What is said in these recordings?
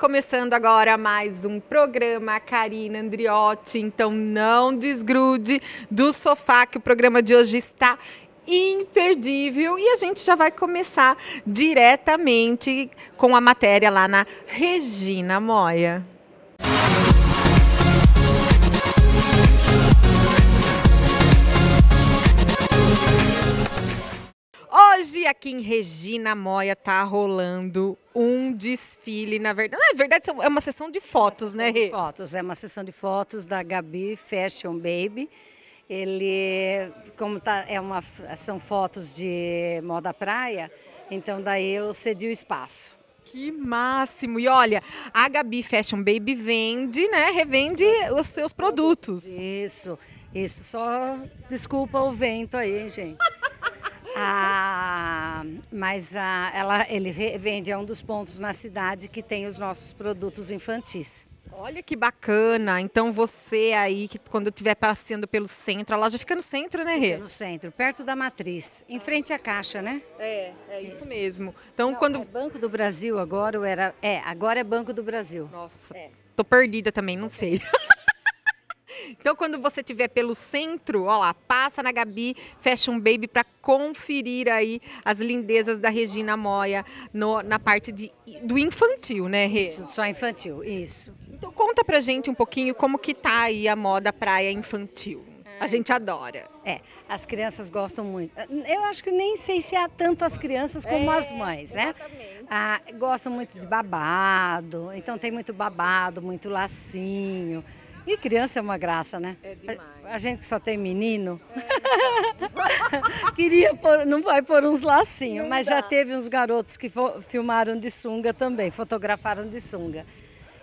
começando agora mais um programa Karina Andriotti, então não desgrude do sofá que o programa de hoje está imperdível e a gente já vai começar diretamente com a matéria lá na Regina Moia. Hoje, aqui em Regina Moia, tá rolando um desfile, na é verdade. verdade, é uma sessão de fotos, né, Rê? Fotos, é uma sessão de fotos da Gabi Fashion Baby. Ele, como tá, é uma, são fotos de moda praia, então daí eu cedi o espaço. Que máximo! E olha, a Gabi Fashion Baby vende, né? Revende os seus produtos. Isso, isso. Só desculpa o vento aí, gente. Ah, mas ah, ela, ele vende, é um dos pontos na cidade que tem os nossos produtos infantis. Olha que bacana. Então você aí, que quando estiver passeando pelo centro, a já fica no centro, né, Rê? Fica no centro, perto da matriz, em frente à caixa, né? É, é isso, isso. mesmo. Então Não, quando é Banco do Brasil agora era, é, agora é Banco do Brasil. Nossa. É. Tô perdida também, não sei. Então, quando você tiver pelo centro, ó lá, passa na Gabi Fashion Baby para conferir aí as lindezas da Regina Moia no, na parte de, do infantil, né, Rê? Isso, só infantil, isso. Então, conta pra gente um pouquinho como que tá aí a moda praia infantil. A gente adora. É, as crianças gostam muito. Eu acho que nem sei se há tanto as crianças como é, as mães, né? exatamente. né? Ah, gostam muito de babado, então tem muito babado, muito lacinho. E criança é uma graça, né? É demais. A, a gente que só tem menino. É. Queria não vai por uns lacinhos, não mas dá. já teve uns garotos que filmaram de sunga também, fotografaram de sunga.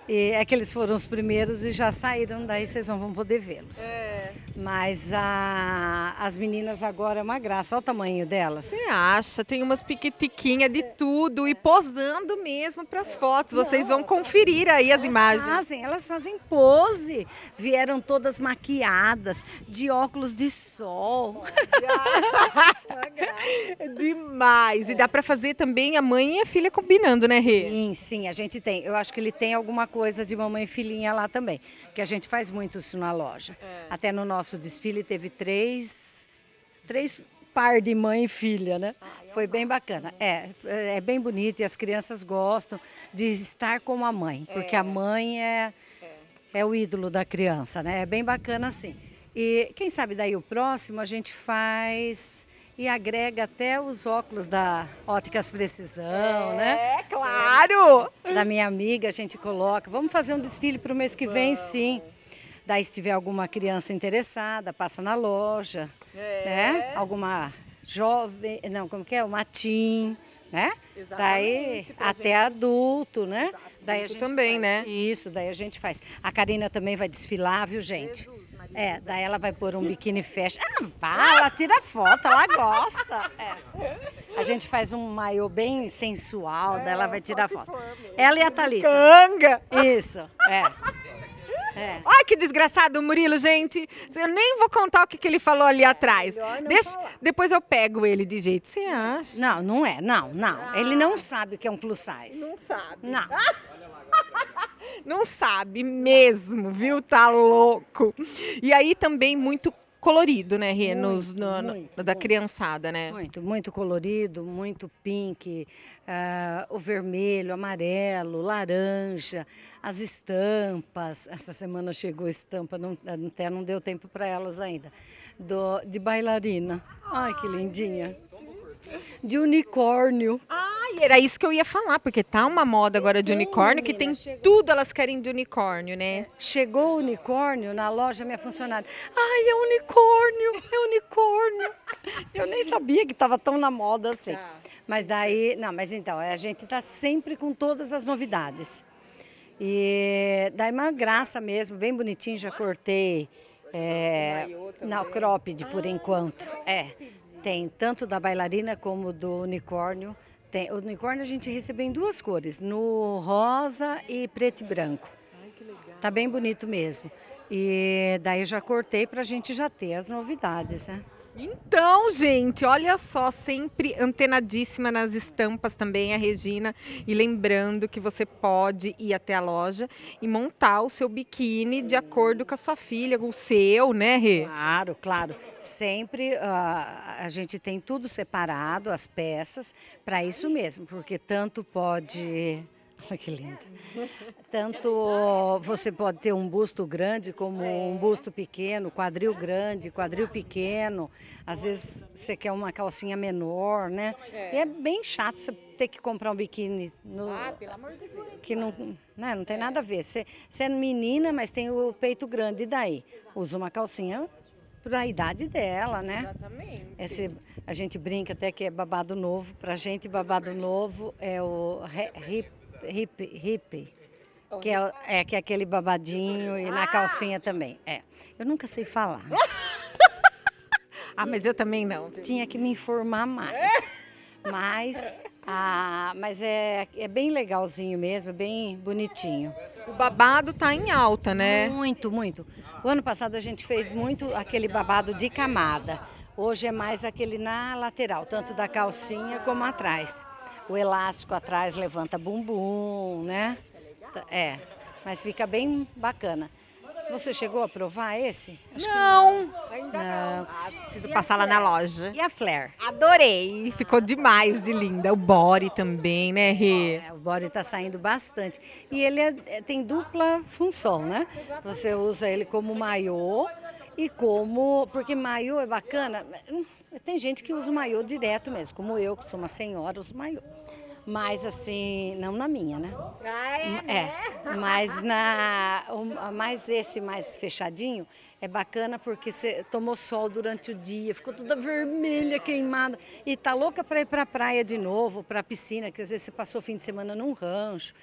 E é que eles foram os primeiros e já saíram, daí vocês não vão poder vê-los. É. Mas a, as meninas agora é uma graça. Olha o tamanho delas. Você acha? Tem umas piquetiquinhas de tudo e posando mesmo para as fotos. Vocês vão conferir aí as imagens. Fazem, elas fazem pose. Vieram todas maquiadas, de óculos de sol. Demais. E dá para fazer também a mãe e a filha combinando, né, Rê? Sim, sim, a gente tem. Eu acho que ele tem alguma coisa de mamãe e filhinha lá também. Que a gente faz muito isso na loja. É. Até no nosso nosso desfile teve três, três par de mãe e filha, né? Ah, Foi bem bacana. Né? É, é, é bem bonito e as crianças gostam de estar com a mãe, é. porque é. a mãe é, é, é. o ídolo da criança, né? É bem bacana assim. E quem sabe daí o próximo a gente faz e agrega até os óculos da Óticas Precisão, né? É, claro! Da minha amiga a gente coloca. Vamos fazer um desfile para o mês que vem, Vamos. sim. Daí se tiver alguma criança interessada, passa na loja, é. né? Alguma jovem, não, como que é? o Matim, né? Exatamente, daí até gente. adulto, né? Exato. Daí a gente também, faz, né? Isso, daí a gente faz. A Karina também vai desfilar, viu, gente? Jesus, é, daí ela vai pôr um biquíni fecha. Ah, vá, ela tira foto, ela gosta. É. A gente faz um maiô bem sensual, é, daí ela é, vai tirar foto. ela e a Thalita. Canga! Isso, é. É. Olha que desgraçado o Murilo, gente. Eu nem vou contar o que, que ele falou ali é, atrás. Deixa, falar. depois eu pego ele de jeito. Você acha? Não, não é. Não, não. Ah. Ele não ah. sabe o que é um plus size. Não sabe. Não. Não sabe mesmo, viu? Tá louco. E aí também muito colorido, né, Rê, muito, nos, no, muito, no, da muito, criançada, né? Muito, muito colorido, muito pink, uh, o vermelho, amarelo, laranja, as estampas. Essa semana chegou estampa, não, até não deu tempo para elas ainda, do, de bailarina. Ai, que lindinha! de unicórnio. Ah, era isso que eu ia falar, porque tá uma moda agora de unicórnio que tem tudo elas querem de unicórnio, né? Chegou o unicórnio na loja, minha funcionária. Ai, é unicórnio, é unicórnio. Eu nem sabia que estava tão na moda assim. Tá. mas daí, não, mas então, é, a gente tá sempre com todas as novidades. E daí uma graça mesmo, bem bonitinho, já cortei é, na de por ah, enquanto. É. Tem tanto da bailarina como do unicórnio. Tem, o unicórnio a gente recebeu em duas cores, no rosa e preto e branco. Está Tá bem bonito mesmo. E daí eu já cortei para a gente já ter as novidades, né? Então, gente, olha só, sempre antenadíssima nas estampas também a Regina. E lembrando que você pode ir até a loja e montar o seu biquíni de acordo com a sua filha, o seu, né, Rê? Claro, claro. Sempre uh, a gente tem tudo separado, as peças, para isso mesmo, porque tanto pode Olha que linda. Tanto você pode ter um busto grande como um busto pequeno, quadril grande, quadril pequeno. Às vezes você quer uma calcinha menor, né? E é bem chato você ter que comprar um biquíni. No, ah, pelo amor de Deus. Que não, né, não tem nada a ver. Você, você é menina, mas tem o peito grande, e daí? Usa uma calcinha para a idade dela, né? Exatamente. Esse, é, a gente brinca até que é babado novo. Para gente, babado novo é o hip hip, hip, oh, que é, é, que é aquele babadinho e na ah! calcinha também. É. Eu nunca sei falar. ah, mas eu também não. Tinha que me informar mais. Mas, ah, mas é, é bem legalzinho mesmo, bem bonitinho. O babado tá em alta, né? Muito, muito. O ano passado a gente fez muito aquele babado de camada. Hoje é mais aquele na lateral, tanto da calcinha como atrás o elástico atrás levanta bumbum, né? Tá, é, mas fica bem bacana. Você chegou a provar esse? Não. não. Ainda não. preciso e passar lá na loja. E a Flair? Adorei. Ficou demais de linda. O body também, né, Rê? É, o body tá saindo bastante. E ele é, é tem dupla função, né? Você usa ele como maiô e como... Porque maiô é bacana... Tem gente que usa o maiô direto mesmo, como eu, que sou uma senhora, uso maiô. Mas assim, não na minha, né? Ah, é, né? é. Mas, na, mas esse mais fechadinho é bacana porque você tomou sol durante o dia, ficou toda vermelha, queimada. E tá louca para ir para a praia de novo, para a piscina, que às vezes você passou o fim de semana num rancho.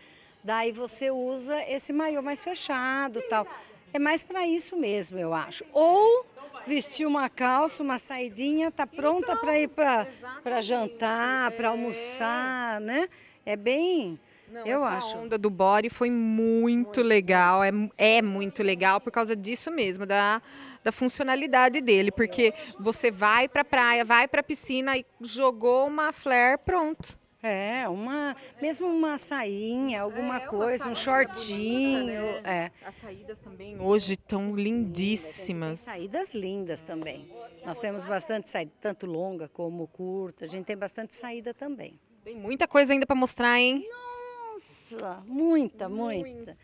Daí você usa esse maiô mais fechado tal. É mais para isso mesmo, eu acho. Ou vestiu uma calça, uma saidinha, tá pronta então, para ir para jantar, é. para almoçar, né? É bem não, eu acho. A onda do body foi muito, muito legal. É, é muito legal por causa disso mesmo, da, da funcionalidade dele. Porque você vai para praia, vai para piscina e jogou uma flare, pronto. É, uma, mesmo uma sainha, alguma é, coisa, um shortinho. Bonita, né? é. As saídas também hoje estão lindíssimas. saídas lindas também. Nós temos bastante saída, tanto longa como curta. A gente tem bastante saída também. Tem muita coisa ainda para mostrar, hein? Nossa, muita, muita. muita.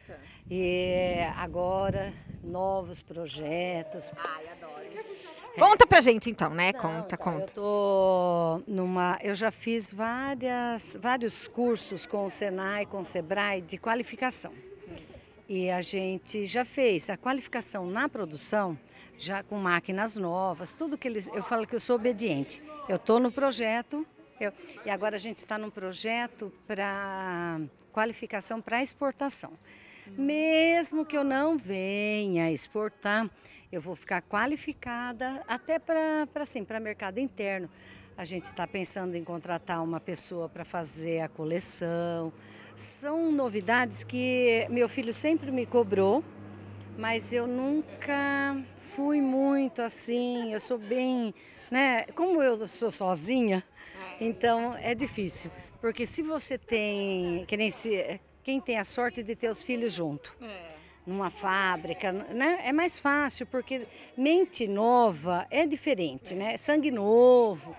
E agora, novos projetos. Ai, adoro. Conta pra gente então, né? Não, conta, então, conta. Eu tô numa, eu já fiz várias, vários cursos com o Senai, com o Sebrae de qualificação. E a gente já fez a qualificação na produção, já com máquinas novas, tudo que eles. Eu falo que eu sou obediente. Eu estou no projeto, eu, e agora a gente está num projeto para qualificação para exportação. Mesmo que eu não venha exportar, eu vou ficar qualificada até para assim, mercado interno. A gente está pensando em contratar uma pessoa para fazer a coleção. São novidades que meu filho sempre me cobrou, mas eu nunca fui muito assim. Eu sou bem, né? Como eu sou sozinha, então é difícil. Porque se você tem, que nem se, quem tem a sorte de ter os filhos junto. É numa fábrica, né? É mais fácil porque mente nova é diferente, né? Sangue novo.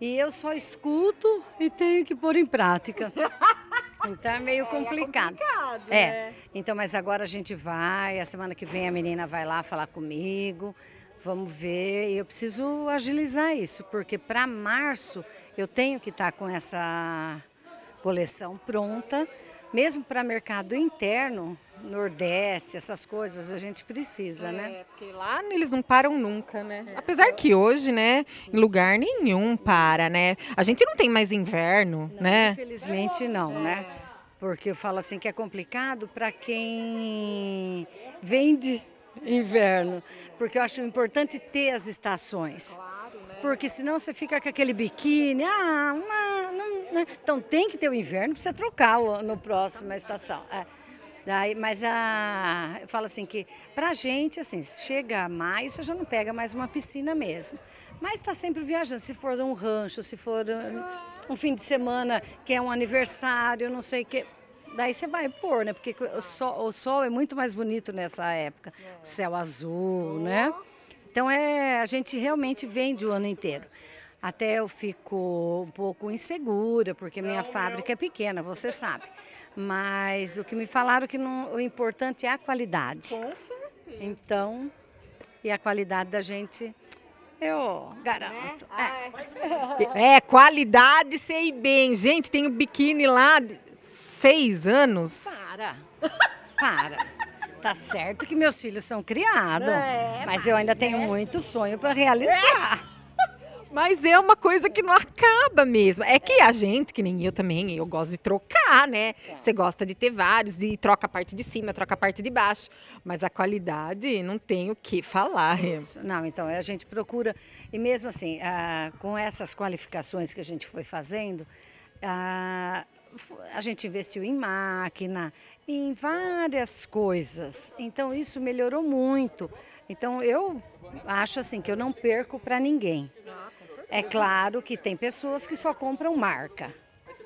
E eu só escuto e tenho que pôr em prática. Então é meio é, é complicado. É, complicado é. Né? é. Então, mas agora a gente vai, a semana que vem a menina vai lá falar comigo. Vamos ver, eu preciso agilizar isso, porque para março eu tenho que estar tá com essa coleção pronta mesmo para mercado interno, Nordeste, essas coisas, a gente precisa, né? é, né? porque lá eles não param nunca, né? É. Apesar que hoje, né, em lugar nenhum para, né? A gente não tem mais inverno, não, né? Infelizmente não, né? Porque eu falo assim que é complicado para quem vende inverno, porque eu acho importante ter as estações porque senão você fica com aquele biquíni, ah, não, não, não. Né? então tem que ter o inverno para você trocar no próximo estação. É. Daí, mas a, eu falo assim que pra gente, assim, chega maio, você já não pega mais uma piscina mesmo. Mas está sempre viajando, se for um rancho, se for um, um fim de semana que é um aniversário, não sei o que. Daí você vai pôr, né? Porque o sol, o sol é muito mais bonito nessa época. céu azul, né? Então é, a gente realmente vende o ano inteiro. Até eu fico um pouco insegura, porque minha fábrica é pequena, você sabe. Mas o que me falaram é que não, o importante é a qualidade. Com certeza. Então, e a qualidade da gente, eu garanto. Né? É. Ah, é. é, é qualidade, sei bem. Gente, tem um biquíni lá, seis anos. Para, para. Tá certo que meus filhos são criados, é, mas eu ainda é. tenho muito sonho para realizar. É. Mas é uma coisa que não acaba mesmo. É que a gente, que nem eu também, eu gosto de trocar, né? Tá. Você gosta de ter vários, de troca a parte de cima, troca a parte de baixo. Mas a qualidade não tem o que falar. Isso. Não, então a gente procura. E mesmo assim, ah, com essas qualificações que a gente foi fazendo, ah, a gente investiu em máquina, em várias coisas. Então isso melhorou muito. Então eu acho assim que eu não perco para ninguém. É claro que tem pessoas que só compram marca,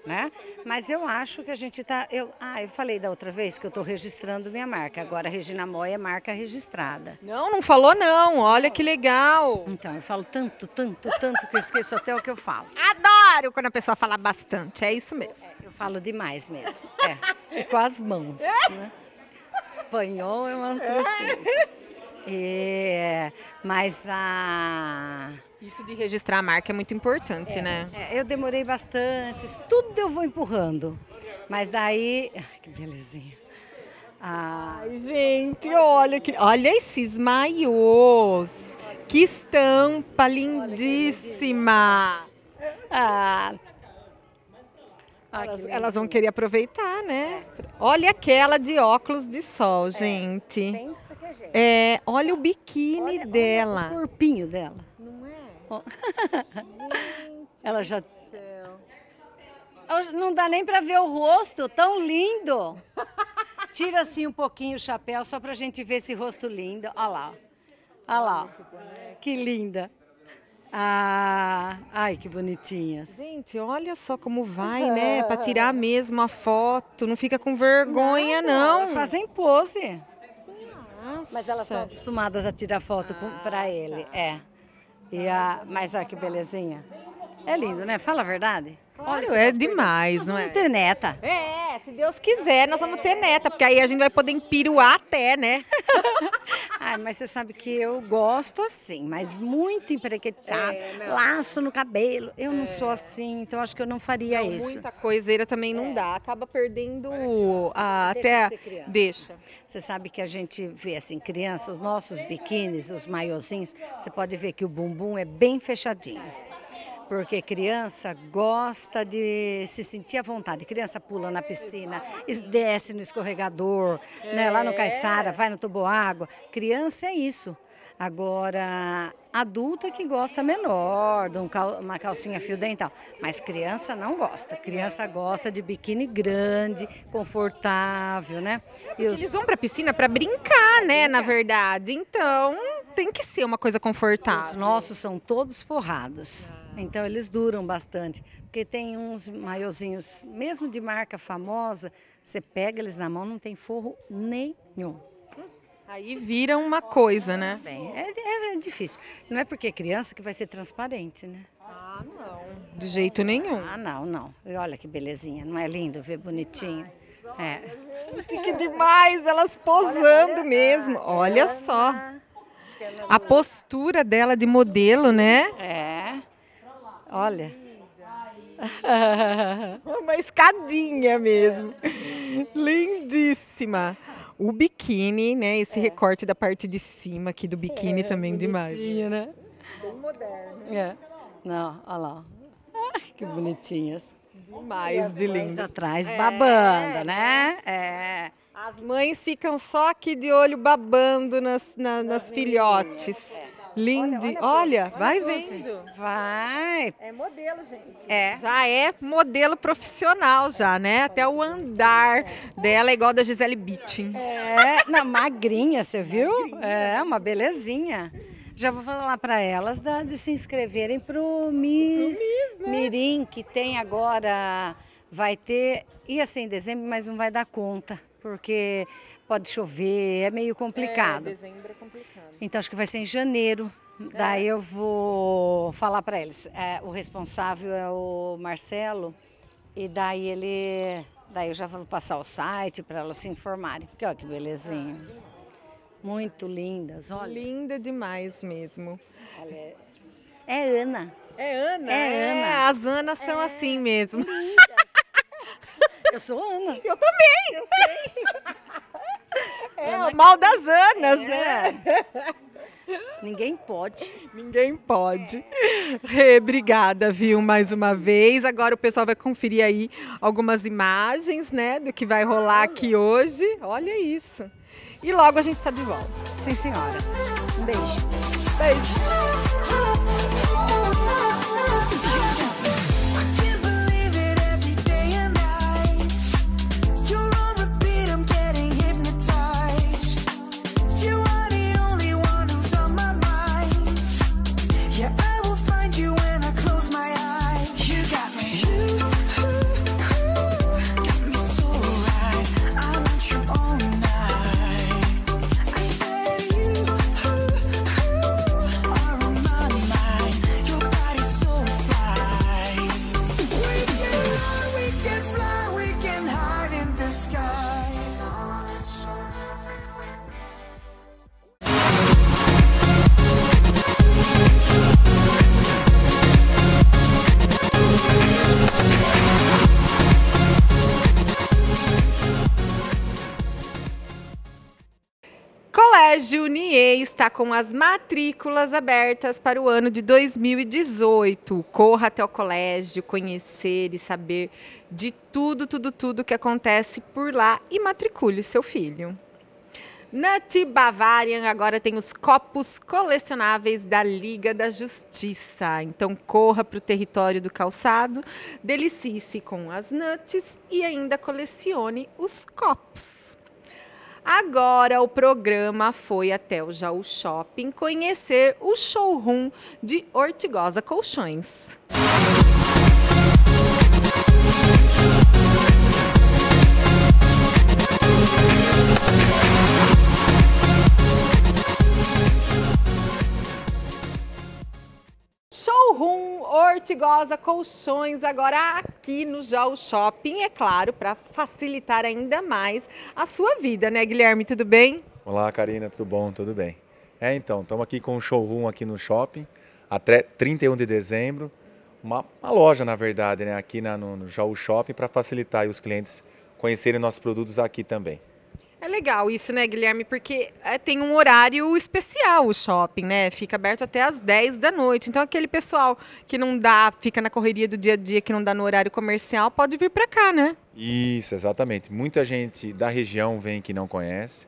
né? Mas eu acho que a gente está. Eu, ah, eu falei da outra vez que eu estou registrando minha marca. Agora Regina Moia é marca registrada. Não, não falou não. Olha que legal. Então, eu falo tanto, tanto, tanto que eu esqueço até o que eu falo. Adoro quando a pessoa fala bastante. É isso mesmo. Falo demais mesmo. É, e com as mãos. Né? Espanhol é uma tristeza. É, mas a. Isso de registrar a marca é muito importante, é, né? É, eu demorei bastante, tudo eu vou empurrando. Mas daí. que belezinha. Ah, ai, gente, olha que, olha esses maiôs. Que estampa lindíssima. Ah, ah, elas, que elas, vão querer aproveitar, né? Olha aquela de óculos de sol, é, gente. pensa é que é gente. É, olha o biquíni olha, dela. Olha o corpinho dela. Não é? Oh. Ela já não dá nem para ver o rosto, tão lindo. Tira assim um pouquinho o chapéu só para a gente ver esse rosto lindo. Olha lá, olha lá, que linda. Ah, ai que bonitinhas. Gente, olha só como vai, né? Para tirar mesmo a foto, não fica com vergonha não. não. Elas fazem pose. Nossa. Mas elas estão acostumadas a tirar foto ah, para ele, tá. é. E a, mas olha que belezinha. É lindo, né? Fala a verdade. Claro, Olha, é demais, não é? Vamos ter neta. É, se Deus quiser, nós vamos ter neta, porque aí a gente vai poder empiruar até, né? Ai, mas você sabe que eu gosto assim, mas muito emprequetado, é, laço no cabelo. Eu é. não sou assim, então acho que eu não faria não, isso. Muita coiseira também não é. dá, acaba perdendo a, até. A... deixa. Você sabe que a gente vê assim, criança, os nossos biquínis, os maiozinhos, você pode ver que o bumbum é bem fechadinho porque criança gosta de se sentir à vontade. Criança pula na piscina, desce no escorregador, é. né, lá no Caiçara, vai no água. Criança é isso. Agora, adulto é que gosta menor, de uma calcinha fio dental. Mas criança não gosta. Criança gosta de biquíni grande, confortável, né? os... Eles vão para piscina para brincar, né, brincar. na verdade. Então, tem que ser uma coisa confortável. Os nossos são todos forrados. Então eles duram bastante. Porque tem uns maiozinhos, mesmo de marca famosa, você pega eles na mão, não tem forro nenhum. Aí vira uma coisa, né? Bem, é, é, é, difícil. Não é porque é criança que vai ser transparente, né? Ah, não. De jeito nenhum. Ah, não, não. E olha que belezinha. Não é lindo ver bonitinho? É. Que demais, elas posando olha, olha, mesmo. Olha só a postura dela de modelo, né? É. Olha. Uma escadinha mesmo. Lindíssima. O biquíni, né? Esse é. recorte da parte de cima aqui do biquíni é, também demais. Né? Bem moderno. É. Não, olha lá. que bonitinhas. Demais de lindo. Atrás é. babando, né? É. As mães ficam só aqui de olho babando nas, na, nas filhotes. É. Linde, olha, olha, vai vendo. Vai. É modelo, gente. É. Já é modelo profissional já, né? Até o andar dela é igual da Gisele Bittin. É, na magrinha, você viu? É, uma belezinha. Já vou falar para elas da, de se inscreverem pro Miss, pro Miss né? Mirim, que tem agora, vai ter, ia ser em dezembro, mas não vai dar conta porque pode chover, é meio complicado. É, dezembro é complicado. Então acho que vai ser em janeiro. É. Daí eu vou falar para eles. É, o responsável é o Marcelo e daí ele, daí eu já vou passar o site para elas se informarem. Porque olha que belezinha. Muito lindas, olha. Linda demais mesmo. É, é Ana. É Ana. É, é Ana. As Anas são é. assim mesmo. Lindas. Eu sou Ana. Eu também, eu sei. É, Ana... o mal das Anas, é. né? Ninguém pode. Ninguém pode. É. É, obrigada, viu, mais uma vez. Agora o pessoal vai conferir aí algumas imagens, né, do que vai rolar aqui hoje. Olha isso. E logo a gente está de volta. Sim, senhora. Um beijo. Beijo. com as matrículas abertas para o ano de 2018. Corra até o colégio, conhecer e saber de tudo, tudo, tudo que acontece por lá e matricule seu filho. Nut Bavarian agora tem os copos colecionáveis da Liga da Justiça. Então corra para o território do calçado, delicie-se com as nuts e ainda colecione os copos. Agora o programa foi até o Jaú Shopping conhecer o showroom de Ortigosa Colchões. Música Showroom Ortigosa Colchões, agora aqui no Jaú Shopping, é claro, para facilitar ainda mais a sua vida, né, Guilherme? Tudo bem? Olá, Karina, tudo bom? Tudo bem. É, então, estamos aqui com o showroom aqui no shopping, até 31 de dezembro. Uma, uma loja, na verdade, né, aqui na, no, no Shopping, para facilitar os clientes conhecerem nossos produtos aqui também. É legal isso, né, Guilherme? Porque é, tem um horário especial o shopping, né? Fica aberto até às 10 da noite. Então, aquele pessoal que não dá, fica na correria do dia a dia, que não dá no horário comercial, pode vir para cá, né? Isso, exatamente. Muita gente da região vem que não conhece.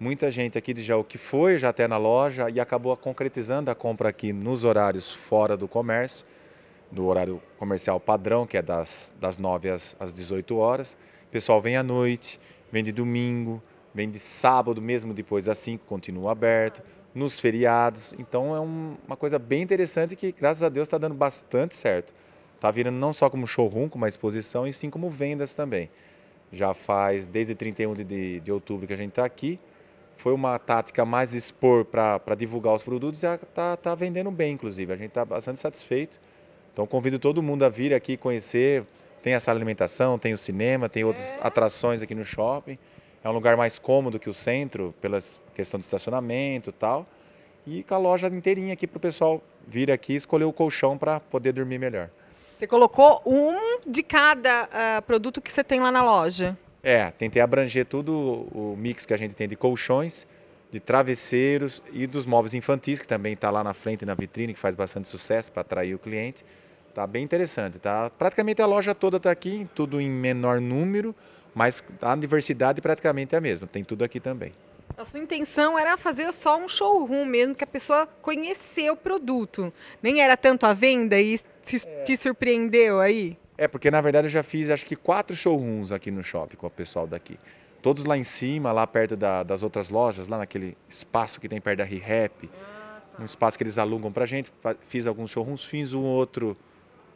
Muita gente aqui de Jaú que foi já até na loja e acabou concretizando a compra aqui nos horários fora do comércio, do horário comercial padrão, que é das, das 9 às, às 18 horas. O pessoal vem à noite vende domingo, vende sábado, mesmo depois das 5, continua aberto, nos feriados. Então é um, uma coisa bem interessante que, graças a Deus, está dando bastante certo. Está virando não só como showroom, como uma exposição, e sim como vendas também. Já faz desde 31 de, de outubro que a gente está aqui. Foi uma tática mais expor para divulgar os produtos e está tá vendendo bem, inclusive. A gente está bastante satisfeito. Então convido todo mundo a vir aqui conhecer, tem a sala de alimentação, tem o cinema, tem outras é. atrações aqui no shopping. É um lugar mais cômodo que o centro, pela questão de estacionamento e tal. E com a loja inteirinha aqui para o pessoal vir aqui e escolher o colchão para poder dormir melhor. Você colocou um de cada uh, produto que você tem lá na loja. É, tentei abranger tudo o mix que a gente tem de colchões, de travesseiros e dos móveis infantis, que também está lá na frente, na vitrine, que faz bastante sucesso para atrair o cliente. Tá bem interessante, tá? Praticamente a loja toda está aqui, tudo em menor número, mas a diversidade praticamente é a mesma, tem tudo aqui também. A sua intenção era fazer só um showroom mesmo, que a pessoa conhecer o produto. Nem era tanto a venda e se, é. te surpreendeu aí? É, porque na verdade eu já fiz acho que quatro showrooms aqui no shopping com o pessoal daqui. Todos lá em cima, lá perto da, das outras lojas, lá naquele espaço que tem perto da ReHap. Ah, tá. Um espaço que eles alugam pra gente. Fiz alguns showrooms, fiz um outro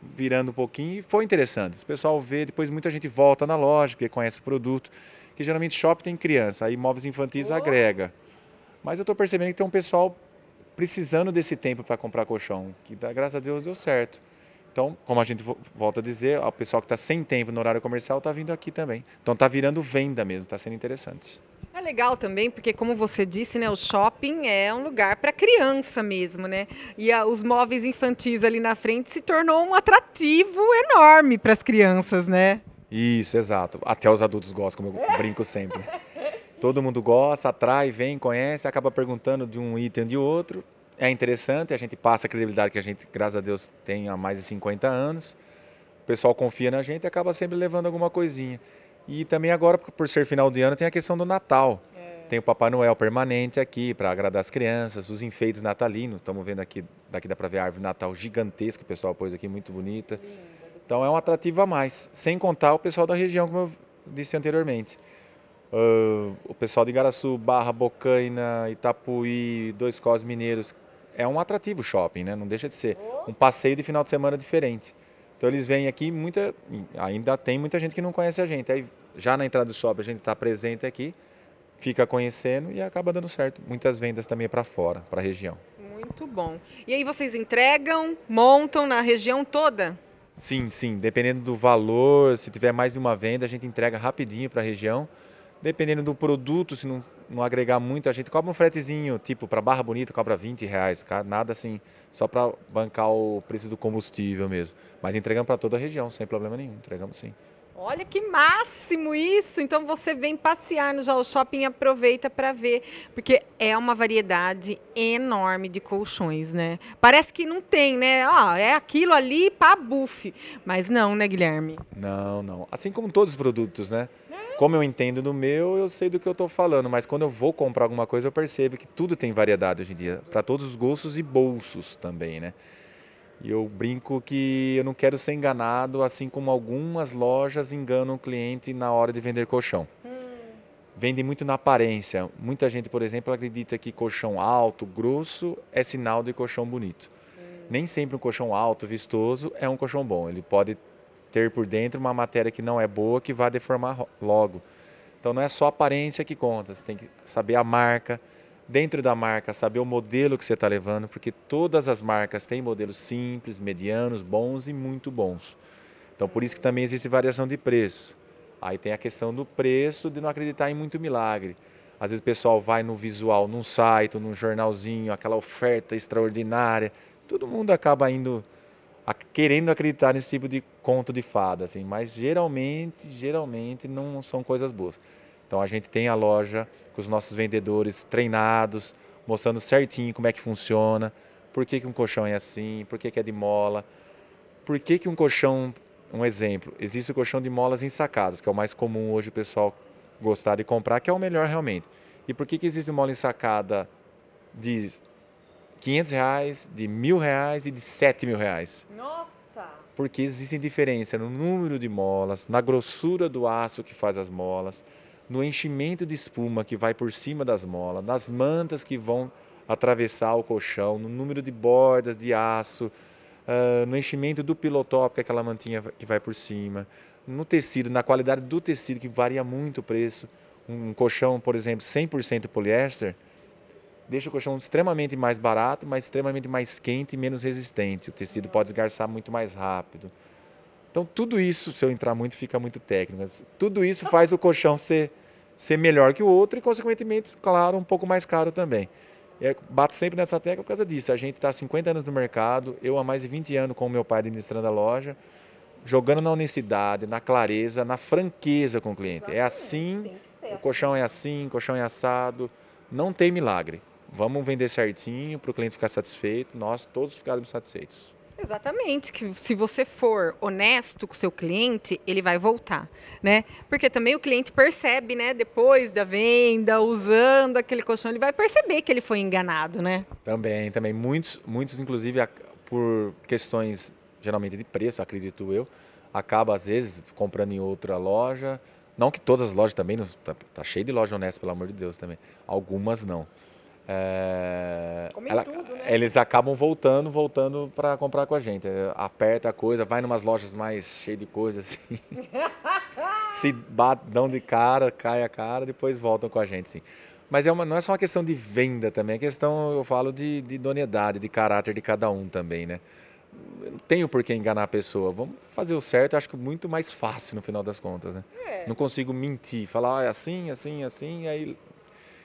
virando um pouquinho e foi interessante. O pessoal vê, depois muita gente volta na loja, porque conhece o produto, que geralmente shopping tem criança, aí móveis infantis oh. agrega. Mas eu estou percebendo que tem um pessoal precisando desse tempo para comprar colchão, que graças a Deus deu certo. Então, como a gente volta a dizer, o pessoal que está sem tempo no horário comercial está vindo aqui também. Então, está virando venda mesmo, está sendo interessante. É legal também, porque como você disse, né, o shopping é um lugar para criança mesmo, né? E a, os móveis infantis ali na frente se tornou um atrativo enorme para as crianças, né? Isso, exato. Até os adultos gostam, como eu é. brinco sempre. Todo mundo gosta, atrai, vem, conhece, acaba perguntando de um item de outro. É interessante, a gente passa a credibilidade que a gente, graças a Deus, tem há mais de 50 anos. O pessoal confia na gente e acaba sempre levando alguma coisinha. E também agora, por ser final de ano, tem a questão do Natal. É. Tem o Papai Noel permanente aqui para agradar as crianças, os enfeites natalinos. Estamos vendo aqui, daqui dá para ver a árvore Natal gigantesca, o pessoal pôs aqui, muito bonita. Então é um atrativo a mais, sem contar o pessoal da região, como eu disse anteriormente. Uh, o pessoal de Garaçu, Barra, Bocaina, Itapuí, Dois cós Mineiros. É um atrativo shopping, né? Não deixa de ser. Um passeio de final de semana diferente. Então eles vêm aqui, muita, ainda tem muita gente que não conhece a gente. Aí já na entrada do SOB a gente está presente aqui, fica conhecendo e acaba dando certo. Muitas vendas também para fora, para a região. Muito bom. E aí vocês entregam, montam na região toda? Sim, sim. Dependendo do valor, se tiver mais de uma venda, a gente entrega rapidinho para a região. Dependendo do produto, se não, não agregar muito, a gente cobra um fretezinho, tipo, para Barra Bonita cobra 20 reais, nada assim, só para bancar o preço do combustível mesmo. Mas entregamos para toda a região, sem problema nenhum, entregamos sim. Olha que máximo isso! Então você vem passear no Jaú Shopping e aproveita para ver, porque é uma variedade enorme de colchões, né? Parece que não tem, né? Ó, é aquilo ali para buff, mas não, né, Guilherme? Não, não. Assim como todos os produtos, né? como eu entendo do meu, eu sei do que eu estou falando, mas quando eu vou comprar alguma coisa, eu percebo que tudo tem variedade hoje em dia, para todos os gostos e bolsos também, né? E eu brinco que eu não quero ser enganado, assim como algumas lojas enganam o cliente na hora de vender colchão. Hum. Vendem muito na aparência. Muita gente, por exemplo, acredita que colchão alto, grosso, é sinal de colchão bonito. Hum. Nem sempre um colchão alto, vistoso, é um colchão bom. Ele pode ter por dentro uma matéria que não é boa que vá deformar logo. Então não é só a aparência que conta, você tem que saber a marca, dentro da marca, saber o modelo que você está levando, porque todas as marcas têm modelos simples, medianos, bons e muito bons. Então por isso que também existe variação de preço. Aí tem a questão do preço de não acreditar em muito milagre. Às vezes o pessoal vai no visual, num site, num jornalzinho, aquela oferta extraordinária. Todo mundo acaba indo querendo acreditar nesse tipo de conto de fada, assim, mas geralmente, geralmente não são coisas boas. Então a gente tem a loja com os nossos vendedores treinados, mostrando certinho como é que funciona, por que, que um colchão é assim, por que, que é de mola, por que, que um colchão, um exemplo, existe o colchão de molas ensacadas, que é o mais comum hoje o pessoal gostar de comprar, que é o melhor realmente. E por que, que existe mola ensacada de 500 reais, de mil reais e de 7 mil reais. Nossa! Porque existe diferença no número de molas, na grossura do aço que faz as molas, no enchimento de espuma que vai por cima das molas, nas mantas que vão atravessar o colchão, no número de bordas de aço, uh, no enchimento do pilotópico, que é aquela mantinha que vai por cima, no tecido, na qualidade do tecido, que varia muito o preço. Um colchão, por exemplo, 100% poliéster, deixa o colchão extremamente mais barato, mas extremamente mais quente e menos resistente. O tecido pode esgarçar muito mais rápido. Então, tudo isso, se eu entrar muito, fica muito técnico, mas tudo isso faz o colchão ser, ser melhor que o outro e, consequentemente, claro, um pouco mais caro também. Eu bato sempre nessa tecla por causa disso. A gente está há 50 anos no mercado, eu há mais de 20 anos com o meu pai administrando a loja, jogando na honestidade, na clareza, na franqueza com o cliente. É assim, o colchão é assim, o colchão é assado, não tem milagre. Vamos vender certinho para o cliente ficar satisfeito, nós todos ficarmos satisfeitos. Exatamente, que se você for honesto com o seu cliente, ele vai voltar, né? Porque também o cliente percebe, né, depois da venda, usando aquele colchão, ele vai perceber que ele foi enganado, né? Também, também muitos, muitos inclusive por questões geralmente de preço, acredito eu, acaba às vezes comprando em outra loja. Não que todas as lojas também, tá, tá, cheio de loja honesta, pelo amor de Deus também. Algumas não. É, ela, tudo, né? Eles acabam voltando, voltando para comprar com a gente. Aperta a coisa, vai numas lojas mais cheias de coisa assim. se bate, dão de cara, cai a cara, depois voltam com a gente, sim. Mas é uma, não é só uma questão de venda também, é questão, eu falo, de, de idoneidade, de caráter de cada um também, né? não tenho por que enganar a pessoa. Vamos fazer o certo, acho que muito mais fácil no final das contas, né? É. Não consigo mentir, falar ah, é assim, assim, assim, aí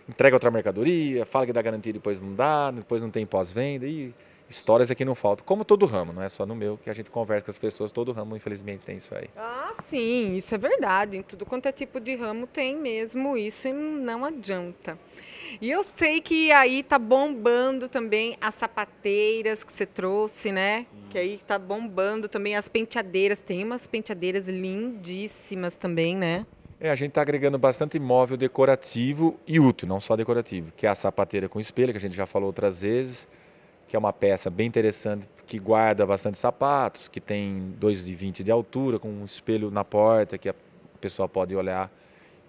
entrega outra mercadoria, fala que dá garantia depois não dá, depois não tem pós-venda e histórias aqui não faltam, como todo ramo, não é só no meu que a gente conversa com as pessoas, todo ramo infelizmente tem isso aí. Ah, sim, isso é verdade, em tudo quanto é tipo de ramo tem mesmo isso e não adianta. E eu sei que aí tá bombando também as sapateiras que você trouxe, né? Hum. Que aí tá bombando também as penteadeiras, tem umas penteadeiras lindíssimas também, né? É, a gente está agregando bastante móvel decorativo e útil, não só decorativo, que é a sapateira com espelho, que a gente já falou outras vezes, que é uma peça bem interessante, que guarda bastante sapatos, que tem 2,20 de altura, com um espelho na porta, que a pessoa pode olhar,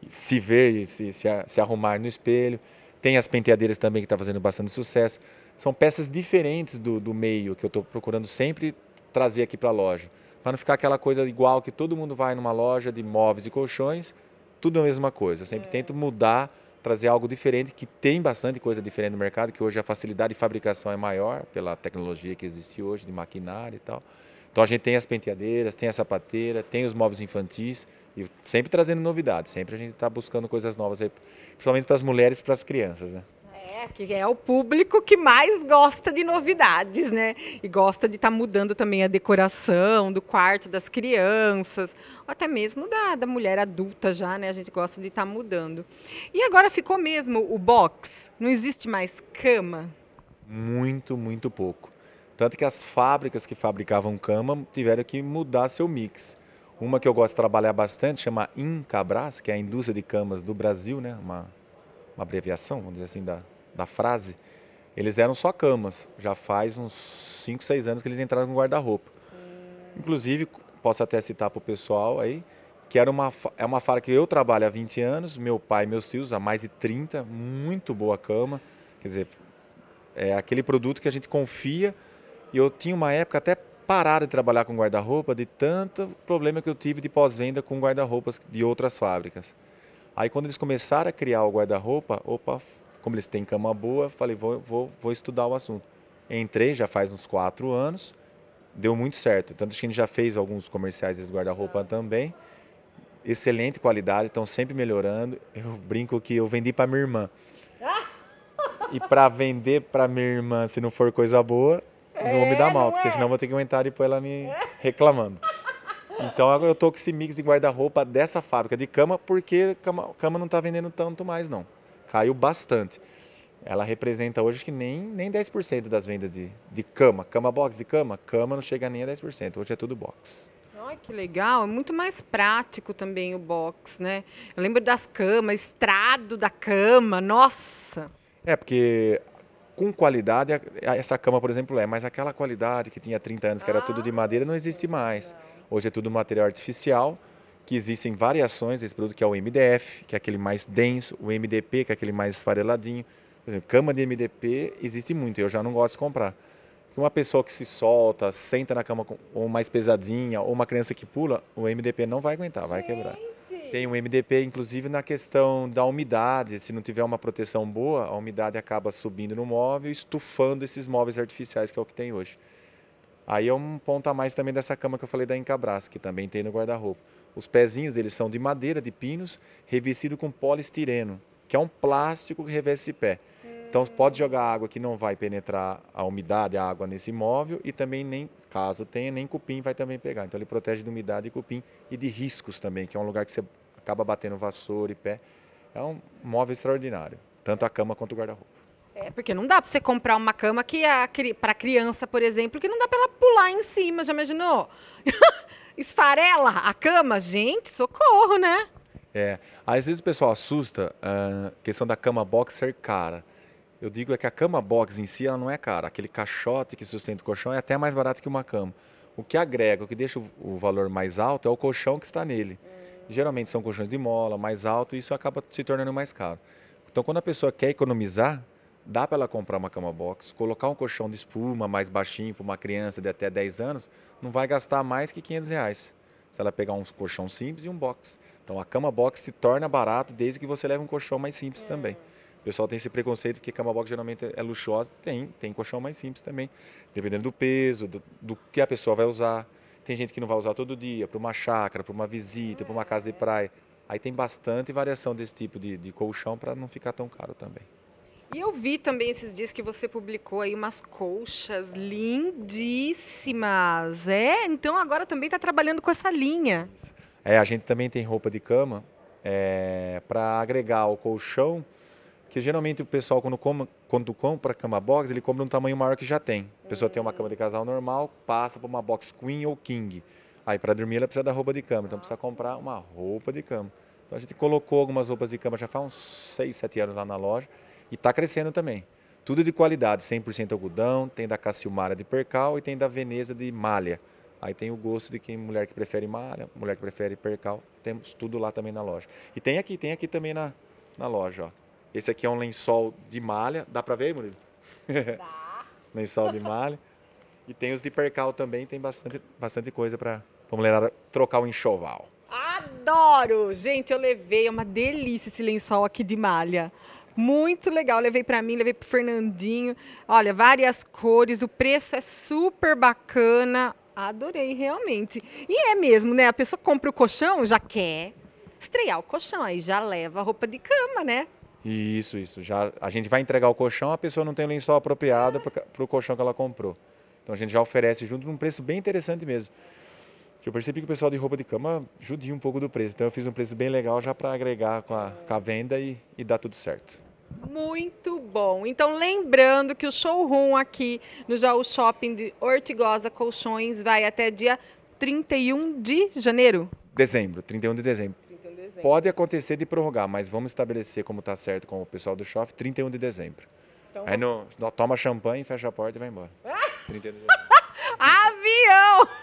se ver e se, se, se arrumar no espelho. Tem as penteadeiras também, que está fazendo bastante sucesso. São peças diferentes do, do meio, que eu estou procurando sempre trazer aqui para a loja para não ficar aquela coisa igual que todo mundo vai numa loja de móveis e colchões, tudo é a mesma coisa. Eu sempre é. tento mudar, trazer algo diferente, que tem bastante coisa diferente no mercado, que hoje a facilidade de fabricação é maior pela tecnologia que existe hoje, de maquinário e tal. Então a gente tem as penteadeiras, tem a sapateira, tem os móveis infantis, e sempre trazendo novidades, sempre a gente está buscando coisas novas, aí, principalmente para as mulheres e para as crianças. Né? É, que é o público que mais gosta de novidades, né? E gosta de estar tá mudando também a decoração do quarto das crianças, até mesmo da, da mulher adulta já, né? A gente gosta de estar tá mudando. E agora ficou mesmo o box? Não existe mais cama? Muito, muito pouco. Tanto que as fábricas que fabricavam cama tiveram que mudar seu mix. Uma que eu gosto de trabalhar bastante chama Incabras, que é a indústria de camas do Brasil, né? Uma, uma abreviação, vamos dizer assim, da, da frase, eles eram só camas. Já faz uns 5, 6 anos que eles entraram no guarda-roupa. Inclusive, posso até citar para o pessoal aí, que era uma, é uma fala que eu trabalho há 20 anos, meu pai e meus filhos há mais de 30, muito boa cama. Quer dizer, é aquele produto que a gente confia. E eu tinha uma época até parado de trabalhar com guarda-roupa de tanto problema que eu tive de pós-venda com guarda-roupas de outras fábricas. Aí quando eles começaram a criar o guarda-roupa, opa, como eles têm cama boa, falei, vou, vou, vou estudar o assunto. Entrei já faz uns quatro anos, deu muito certo. Tanto que a gente já fez alguns comerciais de guarda-roupa também. Excelente qualidade, estão sempre melhorando. Eu brinco que eu vendi para minha irmã. E para vender para minha irmã, se não for coisa boa, não vou me é, dar mal, porque é. senão vou ter que e pôr ela me é. reclamando. Então agora eu tô com esse mix de guarda-roupa dessa fábrica de cama, porque cama, cama não tá vendendo tanto mais, não caiu bastante. Ela representa hoje que nem, nem 10% das vendas de, de cama. Cama box de cama? Cama não chega nem a 10%. Hoje é tudo box. Ai, que legal. É muito mais prático também o box, né? Eu lembro das camas, estrado da cama, nossa. É, porque com qualidade, essa cama, por exemplo, é, mas aquela qualidade que tinha 30 anos, que era ah, tudo de madeira, não existe mais. Hoje é tudo material artificial que existem variações desse produto, que é o MDF, que é aquele mais denso, o MDP, que é aquele mais esfareladinho. Por exemplo, cama de MDP existe muito, eu já não gosto de comprar. Porque uma pessoa que se solta, senta na cama com, ou mais pesadinha, ou uma criança que pula, o MDP não vai aguentar, vai Gente. quebrar. Tem o um MDP, inclusive, na questão da umidade. Se não tiver uma proteção boa, a umidade acaba subindo no móvel, estufando esses móveis artificiais, que é o que tem hoje. Aí é um ponto a mais também dessa cama que eu falei da Encabras, que também tem no guarda-roupa os pezinhos deles são de madeira, de pinos, revestido com poliestireno, que é um plástico que reveste pé. Então pode jogar água que não vai penetrar a umidade, a água nesse imóvel e também nem, caso tenha, nem cupim vai também pegar. Então ele protege de umidade e cupim e de riscos também, que é um lugar que você acaba batendo vassoura e pé. É um móvel extraordinário, tanto a cama quanto o guarda-roupa. É, porque não dá para você comprar uma cama que para criança, por exemplo, que não dá para ela pular em cima, já imaginou? esfarela a cama, gente, socorro, né? É, às vezes o pessoal assusta a ah, questão da cama box ser cara. Eu digo é que a cama box em si ela não é cara. Aquele caixote que sustenta o colchão é até mais barato que uma cama. O que agrega, o que deixa o valor mais alto é o colchão que está nele. Geralmente são colchões de mola, mais alto, e isso acaba se tornando mais caro. Então, quando a pessoa quer economizar, dá para ela comprar uma cama box, colocar um colchão de espuma mais baixinho para uma criança de até 10 anos, não vai gastar mais que 500 reais. Se ela pegar um colchão simples e um box. Então a cama box se torna barato desde que você leve um colchão mais simples é. também. O pessoal tem esse preconceito que cama box geralmente é luxuosa. Tem, tem colchão mais simples também. Dependendo do peso, do, do que a pessoa vai usar. Tem gente que não vai usar todo dia, para uma chácara, para uma visita, para uma casa de praia. Aí tem bastante variação desse tipo de, de colchão para não ficar tão caro também. E eu vi também esses dias que você publicou aí umas colchas lindíssimas. É, então agora também está trabalhando com essa linha. É, a gente também tem roupa de cama é, para agregar ao colchão, que geralmente o pessoal quando, come, quando compra cama box, ele compra um tamanho maior que já tem. A pessoa hum. tem uma cama de casal normal, passa para uma box queen ou king. Aí para dormir ela precisa da roupa de cama, Nossa. então precisa comprar uma roupa de cama. Então a gente colocou algumas roupas de cama já faz uns 6, 7 anos lá na loja e está crescendo também. Tudo de qualidade, 100% algodão, tem da Caciumara de percal e tem da Veneza de malha. Aí tem o gosto de quem mulher que prefere malha, mulher que prefere percal, temos tudo lá também na loja. E tem aqui, tem aqui também na, na loja, ó. Esse aqui é um lençol de malha, dá para ver, Murilo? Dá. lençol de malha. E tem os de percal também, tem bastante, bastante coisa para a mulherada trocar o enxoval. Adoro! Gente, eu levei, é uma delícia esse lençol aqui de malha. Muito legal. Levei para mim, levei para Fernandinho. Olha, várias cores, o preço é super bacana. Adorei, realmente. E é mesmo, né? A pessoa compra o colchão, já quer estrear o colchão, aí já leva a roupa de cama, né? Isso, isso. Já a gente vai entregar o colchão, a pessoa não tem o lençol apropriado para o colchão que ela comprou. Então a gente já oferece junto num preço bem interessante mesmo. Eu percebi que o pessoal de roupa de cama judia um pouco do preço, então eu fiz um preço bem legal já para agregar com a, com a venda e, e dar tudo certo. Muito bom. Então, lembrando que o showroom aqui no Jaú Shopping de Ortigosa Colchões vai até dia 31 de janeiro? Dezembro, 31 de dezembro. 31 de dezembro. Pode acontecer de prorrogar, mas vamos estabelecer como está certo com o pessoal do shopping, 31 de dezembro. Então, Aí no, no, toma champanhe, fecha a porta e vai embora. 31 de dezembro. Avião!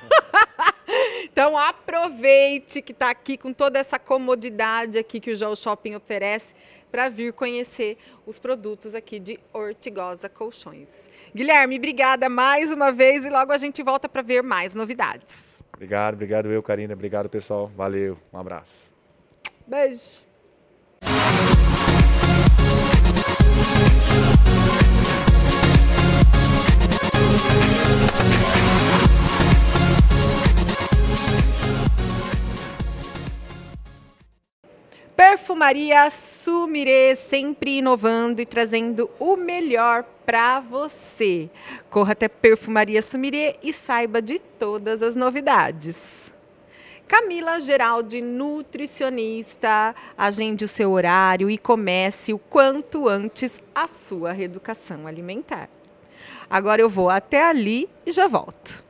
Então aproveite que está aqui com toda essa comodidade aqui que o Joel Shopping oferece para vir conhecer os produtos aqui de Ortigosa Colchões. Guilherme, obrigada mais uma vez e logo a gente volta para ver mais novidades. Obrigado, obrigado eu, Karina. Obrigado, pessoal. Valeu, um abraço. Beijo. Perfumaria Sumire, sempre inovando e trazendo o melhor para você. Corra até Perfumaria Sumire e saiba de todas as novidades. Camila Geraldi, nutricionista, agende o seu horário e comece o quanto antes a sua reeducação alimentar. Agora eu vou até ali e já volto.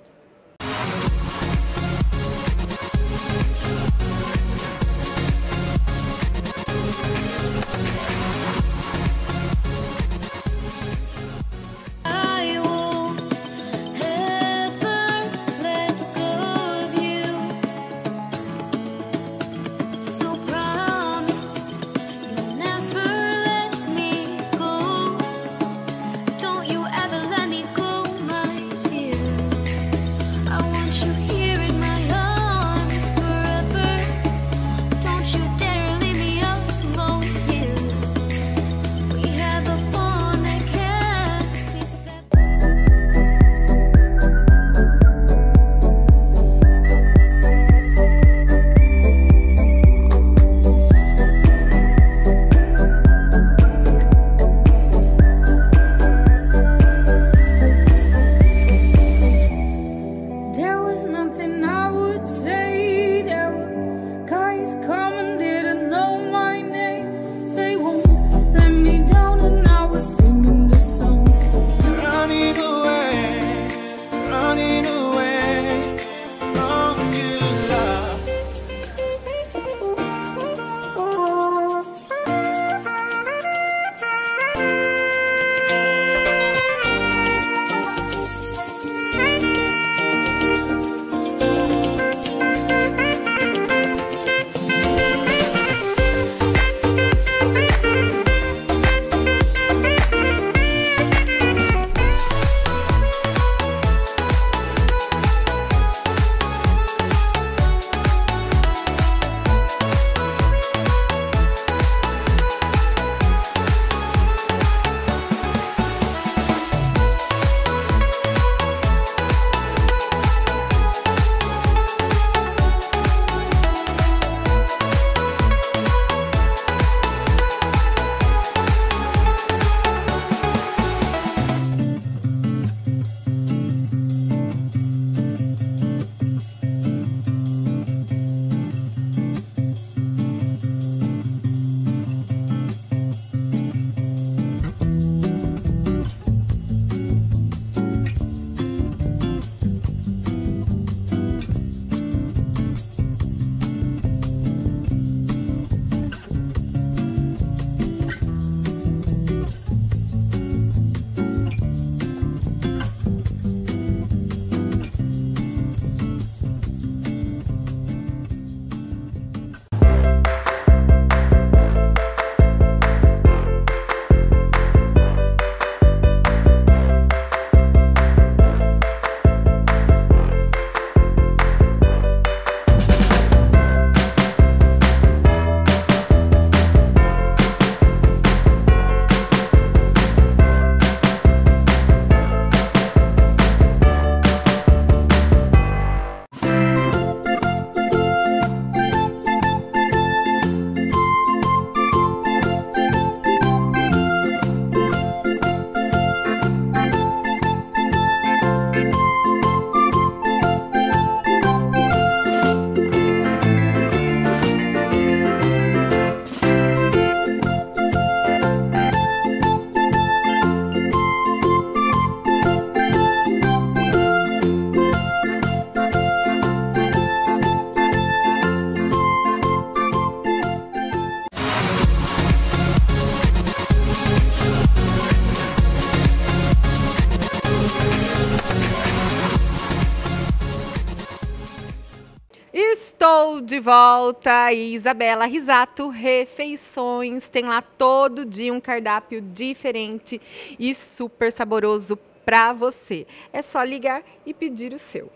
de volta e Isabela Risato Refeições. Tem lá todo dia um cardápio diferente e super saboroso para você. É só ligar e pedir o seu.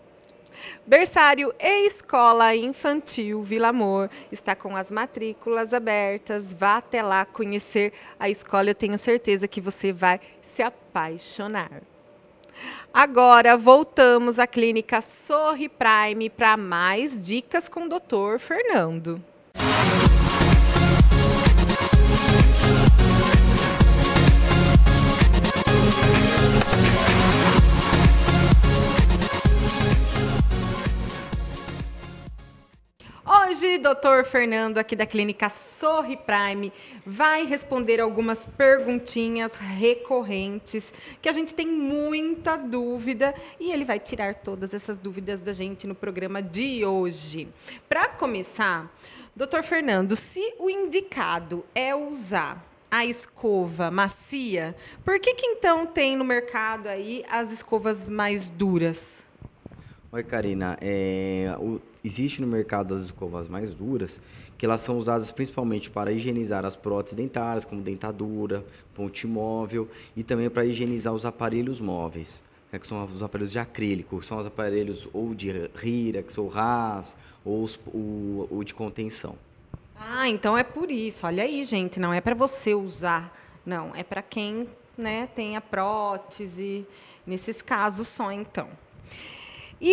Berçário e Escola Infantil Vila Amor está com as matrículas abertas. Vá até lá conhecer a escola, eu tenho certeza que você vai se apaixonar. Agora voltamos à clínica Sorri Prime para mais dicas com o Dr. Fernando. Hoje, doutor Fernando, aqui da clínica Sorri Prime, vai responder algumas perguntinhas recorrentes que a gente tem muita dúvida e ele vai tirar todas essas dúvidas da gente no programa de hoje. Para começar, doutor Fernando, se o indicado é usar a escova macia, por que, que então tem no mercado aí as escovas mais duras? Oi, Karina. É, o, Existe no mercado as escovas mais duras, que elas são usadas principalmente para higienizar as próteses dentárias, como dentadura, ponte móvel, e também para higienizar os aparelhos móveis, né, que são os aparelhos de acrílico, são os aparelhos ou de Rirax ou RAS, ou, os, ou, ou de contenção. Ah, então é por isso. Olha aí, gente, não é para você usar, não, é para quem né, tem a prótese, nesses casos só então. E,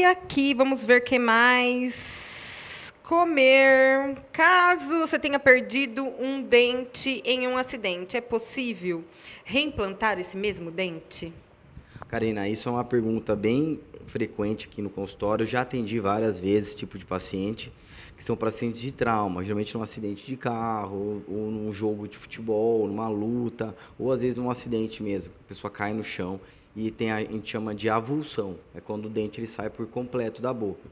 e aqui vamos ver que mais comer. Caso você tenha perdido um dente em um acidente, é possível reimplantar esse mesmo dente? Karina, isso é uma pergunta bem frequente aqui no consultório. Eu já atendi várias vezes esse tipo de paciente, que são pacientes de trauma, geralmente num acidente de carro, ou num jogo de futebol, numa luta, ou às vezes num acidente mesmo. A pessoa cai no chão e tem a, a gente chama de avulsão, é quando o dente ele sai por completo da boca.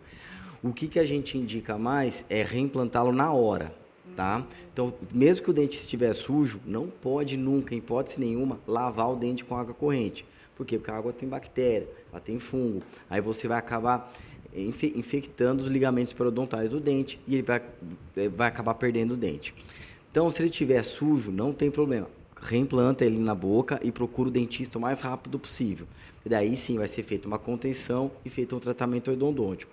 O que, que a gente indica mais é reimplantá-lo na hora, tá? Então, mesmo que o dente estiver sujo, não pode nunca, em hipótese nenhuma, lavar o dente com água corrente. Por quê? Porque a água tem bactéria, ela tem fungo. Aí você vai acabar é, infectando os ligamentos periodontais do dente e ele vai, é, vai acabar perdendo o dente. Então, se ele estiver sujo, não tem problema reimplanta ele na boca e procura o dentista o mais rápido possível. E daí sim vai ser feita uma contenção e feito um tratamento odontótico.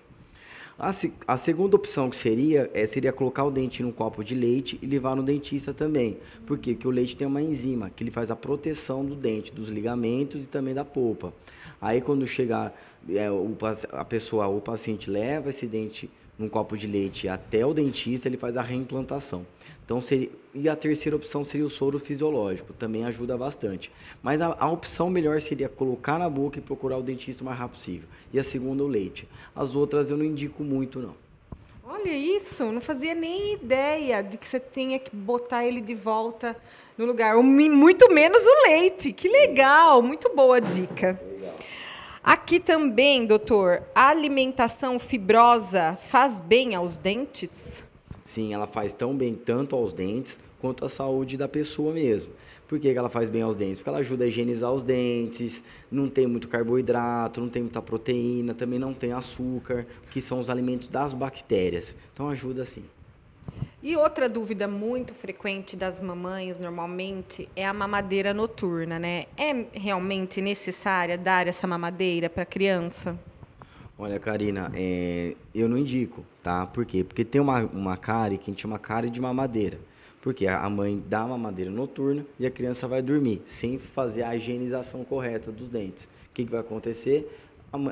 A, a, segunda opção que seria é, seria colocar o dente num copo de leite e levar no dentista também. Por quê? Porque o leite tem uma enzima que ele faz a proteção do dente, dos ligamentos e também da polpa. Aí quando chegar é, o, a pessoa, o paciente leva esse dente num copo de leite até o dentista, ele faz a reimplantação. Então, seria, e a terceira opção seria o soro fisiológico, também ajuda bastante. Mas a, a, opção melhor seria colocar na boca e procurar o dentista o mais rápido possível. E a segunda, o leite. As outras eu não indico muito, não. Olha isso, não fazia nem ideia de que você tenha que botar ele de volta no lugar, muito menos o leite. Que legal, muito boa dica. Aqui também, doutor, a alimentação fibrosa faz bem aos dentes? Sim, ela faz tão bem tanto aos dentes quanto à saúde da pessoa mesmo. Por que ela faz bem aos dentes? Porque ela ajuda a higienizar os dentes, não tem muito carboidrato, não tem muita proteína, também não tem açúcar, que são os alimentos das bactérias. Então ajuda sim. E outra dúvida muito frequente das mamães normalmente é a mamadeira noturna, né? É realmente necessária dar essa mamadeira para a criança? Olha, Karina, é, eu não indico, tá? Por quê? Porque tem uma, uma cárie que a gente chama cárie de mamadeira. Porque a mãe dá uma mamadeira noturna e a criança vai dormir, sem fazer a higienização correta dos dentes. O que, que vai acontecer?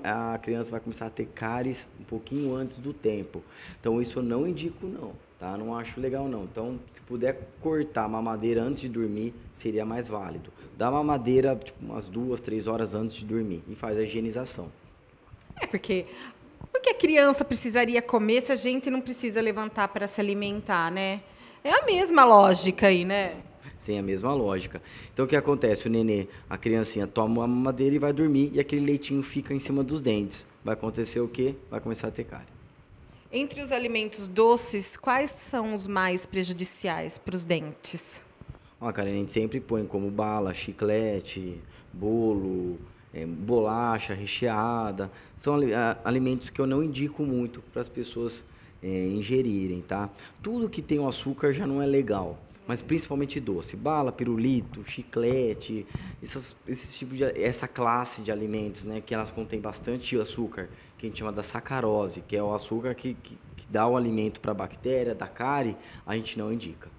A, a, criança vai começar a ter cáries um pouquinho antes do tempo. Então, isso eu não indico, não, tá? Não acho legal, não. Então, se puder cortar a mamadeira antes de dormir, seria mais válido. Dá uma mamadeira, tipo, umas duas, três horas antes de dormir e faz a higienização. É porque porque a criança precisaria comer se a gente não precisa levantar para se alimentar, né? É a mesma lógica aí, né? Sim, a mesma lógica. Então o que acontece? O nenê, a criancinha toma uma madeira e vai dormir e aquele leitinho fica em cima dos dentes. Vai acontecer o quê? Vai começar a ter cárie. Entre os alimentos doces, quais são os mais prejudiciais para os dentes? Ó, cara, a gente sempre põe como bala, chiclete, bolo, é, bolacha recheada, são alimentos que eu não indico muito para as pessoas é, ingerirem, tá? Tudo que tem o açúcar já não é legal, mas principalmente doce, bala, pirulito, chiclete, essas, esse tipo de, essa classe de alimentos, né, que elas contêm bastante açúcar, que a gente chama da sacarose, que é o açúcar que, que, que dá o alimento para a bactéria, da cárie, a gente não indica.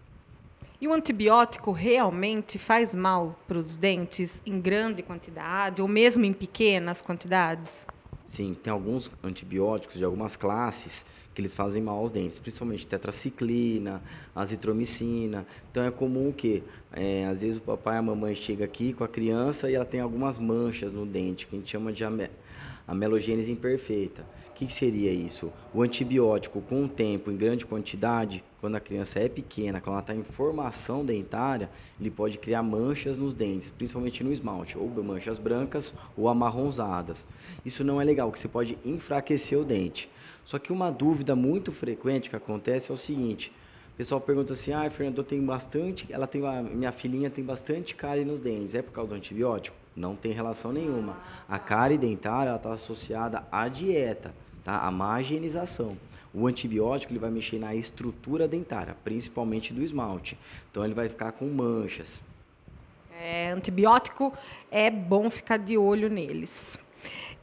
E o antibiótico realmente faz mal para os dentes em grande quantidade ou mesmo em pequenas quantidades? Sim, tem alguns antibióticos de algumas classes que eles fazem mal aos dentes, principalmente tetraciclina, azitromicina. Então é comum que, é, às vezes, o papai e a mamãe chega aqui com a criança e ela tem algumas manchas no dente, que a gente chama de amelogênese imperfeita. O que, seria isso? O antibiótico, com o tempo, em grande quantidade, quando a criança é pequena, quando ela está em formação dentária, ele pode criar manchas nos dentes, principalmente no esmalte, ou manchas brancas ou amarronzadas. Isso não é legal, que você pode enfraquecer o dente. Só que uma dúvida muito frequente que acontece é o seguinte: o pessoal pergunta assim: "Ah, Fernando, eu tenho bastante, ela tem minha filhinha tem bastante cárie nos dentes, é por causa do antibiótico?" Não tem relação nenhuma. A cárie dentária está associada à dieta, tá? à má higienização. O antibiótico ele vai mexer na estrutura dentária, principalmente do esmalte. Então ele vai ficar com manchas. É, antibiótico é bom ficar de olho neles.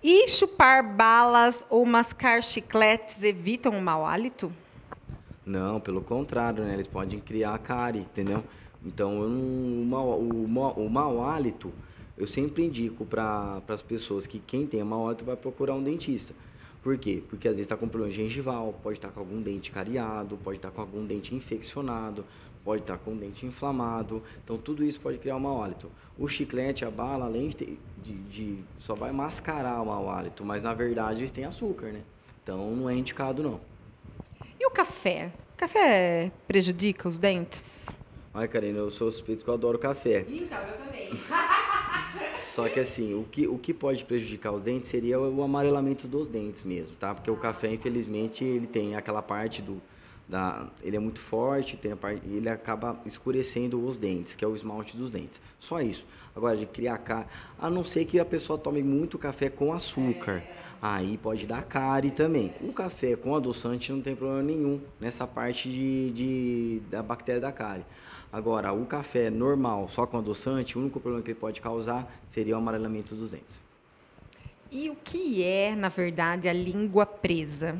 E chupar balas ou mascar chicletes evitam o mau hálito? Não, pelo contrário, né? Eles podem criar cárie, entendeu? Então, o, mau, o, o mau hálito eu sempre indico para as pessoas que quem tem uma horta vai procurar um dentista. Por quê? Porque às vezes está com problema gengival, pode estar tá com algum dente cariado, pode estar tá com algum dente infeccionado, pode estar tá com um dente inflamado. Então, tudo isso pode criar um mau hálito. O chiclete, a bala, além de, de, de só vai mascarar o mau hálito, mas na verdade eles têm açúcar, né? Então, não é indicado, não. E o café? O café prejudica os dentes? Ai, Karina, eu sou suspeito que eu adoro café. Então, eu também. Só que assim, o que, o que pode prejudicar os dentes seria o amarelamento dos dentes mesmo, tá? Porque o café, infelizmente, ele tem aquela parte do. Da, ele é muito forte, tem a parte, ele acaba escurecendo os dentes, que é o esmalte dos dentes. Só isso. Agora, de criar cárie, a não ser que a pessoa tome muito café com açúcar. É. Aí pode dar cárie também. O café com adoçante não tem problema nenhum nessa parte de, de da bactéria da cárie. Agora, o café normal, só com adoçante, o único problema que ele pode causar seria o amarelamento dos dentes. E o que é, na verdade, a língua presa?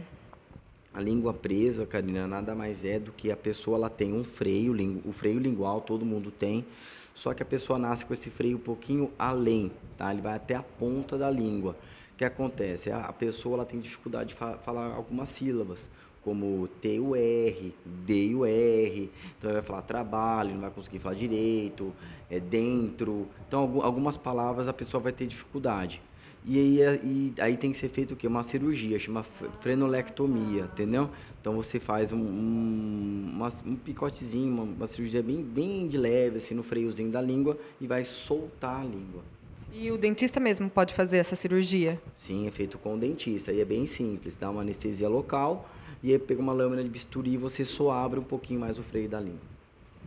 A língua presa, Karina, nada mais é do que a pessoa ela tem um freio, o freio lingual todo mundo tem, só que a pessoa nasce com esse freio um pouquinho além, tá? Ele vai até a ponta da língua. O que acontece? A pessoa ela tem dificuldade de falar algumas sílabas como TUR, DUR, então vai falar trabalho, não vai conseguir falar direito, é dentro. Então algumas palavras a pessoa vai ter dificuldade. E aí, é, e aí tem que ser feito o quê? Uma cirurgia, chama frenolectomia, entendeu? Então você faz um, um, uma, um picotezinho, uma, uma, cirurgia bem, bem de leve, assim, no freiozinho da língua e vai soltar a língua. E o dentista mesmo pode fazer essa cirurgia? Sim, é feito com o dentista e é bem simples. Dá uma anestesia local, e aí pega uma lâmina de bisturi e você só abre um pouquinho mais o freio da língua.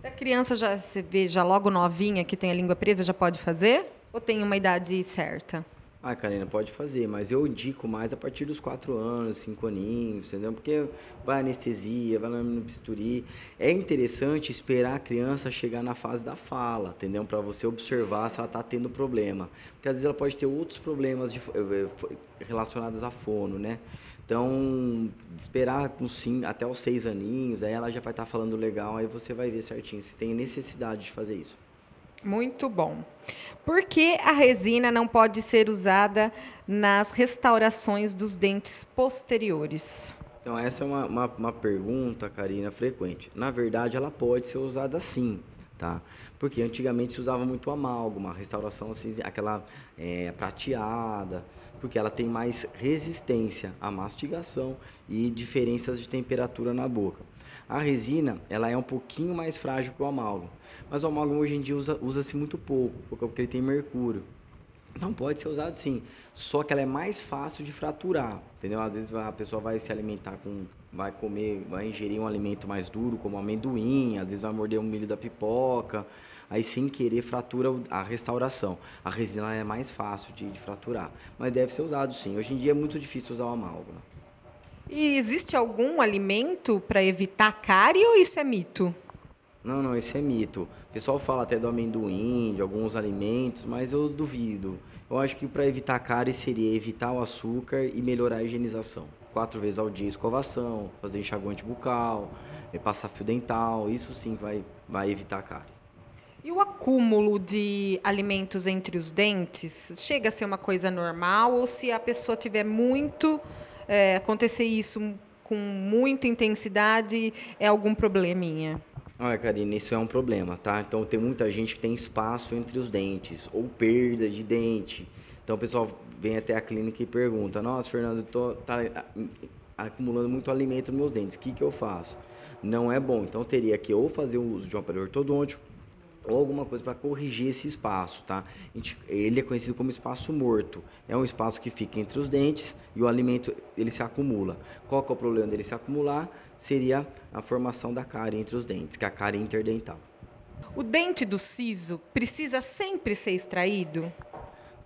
Se a criança já se vê já logo novinha que tem a língua presa, já pode fazer? Ou tem uma idade certa? Ah, Karina, pode fazer, mas eu indico mais a partir dos 4 anos, 5 aninhos, entendeu? Porque vai anestesia, vai no bisturi. É interessante esperar a criança chegar na fase da fala, entendeu? Para você observar se ela está tendo problema. Porque às vezes ela pode ter outros problemas de, eh, eh, relacionados a fono, né? Então, esperar sim, até os seis aninhos, aí ela já vai estar tá falando legal, aí você vai ver certinho se tem necessidade de fazer isso. Muito bom. Por que a resina não pode ser usada nas restaurações dos dentes posteriores? Então, essa é uma, uma, uma pergunta, Karina, frequente. Na verdade, ela pode ser usada sim, tá? Porque antigamente se usava muito amálgama, restauração assim, aquela é, prateada, porque ela tem mais resistência à mastigação e diferenças de temperatura na boca. A resina, ela é um pouquinho mais frágil que o amálgama, mas o amálgama hoje em dia usa-se usa muito pouco, porque ele tem mercúrio. Então pode ser usado sim, só que ela é mais fácil de fraturar, entendeu? Às vezes a pessoa vai se alimentar com, vai comer, vai ingerir um alimento mais duro, como amendoim, às vezes vai morder o milho da pipoca, aí sem querer fratura a restauração. A resina é mais fácil de, de fraturar, mas deve ser usado sim. Hoje em dia é muito difícil usar uma amálgama. E existe algum alimento para evitar cárie ou isso é mito? Não, não, isso é mito. O pessoal fala até do amendoim, de alguns alimentos, mas eu duvido. Eu acho que para evitar cárie seria evitar o açúcar e melhorar a higienização. Quatro vezes ao dia escovação, fazer enxaguante bucal, eh, passar fio dental, isso sim vai, vai evitar cárie. E o acúmulo de alimentos entre os dentes chega a ser uma coisa normal ou se a pessoa tiver muito é, acontecer isso com muita intensidade é algum probleminha? Olha, Karine, isso é um problema, tá? Então tem muita gente que tem espaço entre os dentes ou perda de dente. Então o pessoal vem até a clínica e pergunta: Nossa, Fernando, tô tá acumulando muito alimento nos meus dentes. O que que eu faço? Não é bom. Então teria que ou fazer o uso de um aparelho ortodôntico ou alguma coisa para corrigir esse espaço, tá? Gente, ele é conhecido como espaço morto. É um espaço que fica entre os dentes e o alimento ele se acumula. Qual que é o problema dele se acumular? Seria a formação da cárie entre os dentes, que é a cárie interdental. O dente do siso precisa sempre ser extraído?